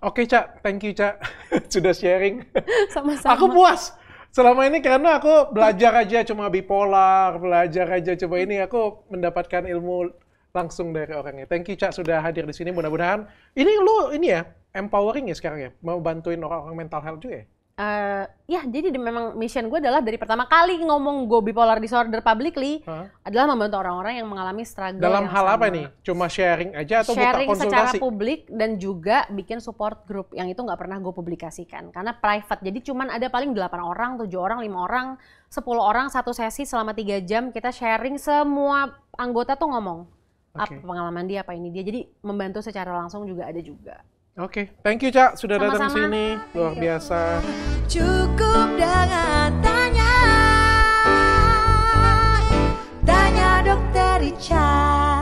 Oke, Cak. Thank you, Cak. Sudah sharing. Sama-sama. Aku puas. Selama ini karena aku belajar aja cuma bipolar, belajar aja coba ini aku mendapatkan ilmu langsung dari orangnya. Thank you Cak sudah hadir di sini. Mudah-mudahan ini lu ini ya empowering ya sekarang ya, mau bantuin orang-orang mental health juga ya. Uh, ya jadi memang mission gue adalah dari pertama kali ngomong gue bipolar disorder publicly huh? adalah membantu orang-orang yang mengalami struggle dalam hal sama. apa nih cuma sharing aja atau sharing buka konsultasi secara publik dan juga bikin support group yang itu nggak pernah gue publikasikan karena private jadi cuman ada paling 8 orang tujuh orang lima orang 10 orang satu sesi selama tiga jam kita sharing semua anggota tuh ngomong okay. apa pengalaman dia apa ini dia jadi membantu secara langsung juga ada juga Oke, okay. thank you Cak sudah Sama-sama. datang sini. Luar biasa. Cukup dengan tanya. Tanya dokter Richard.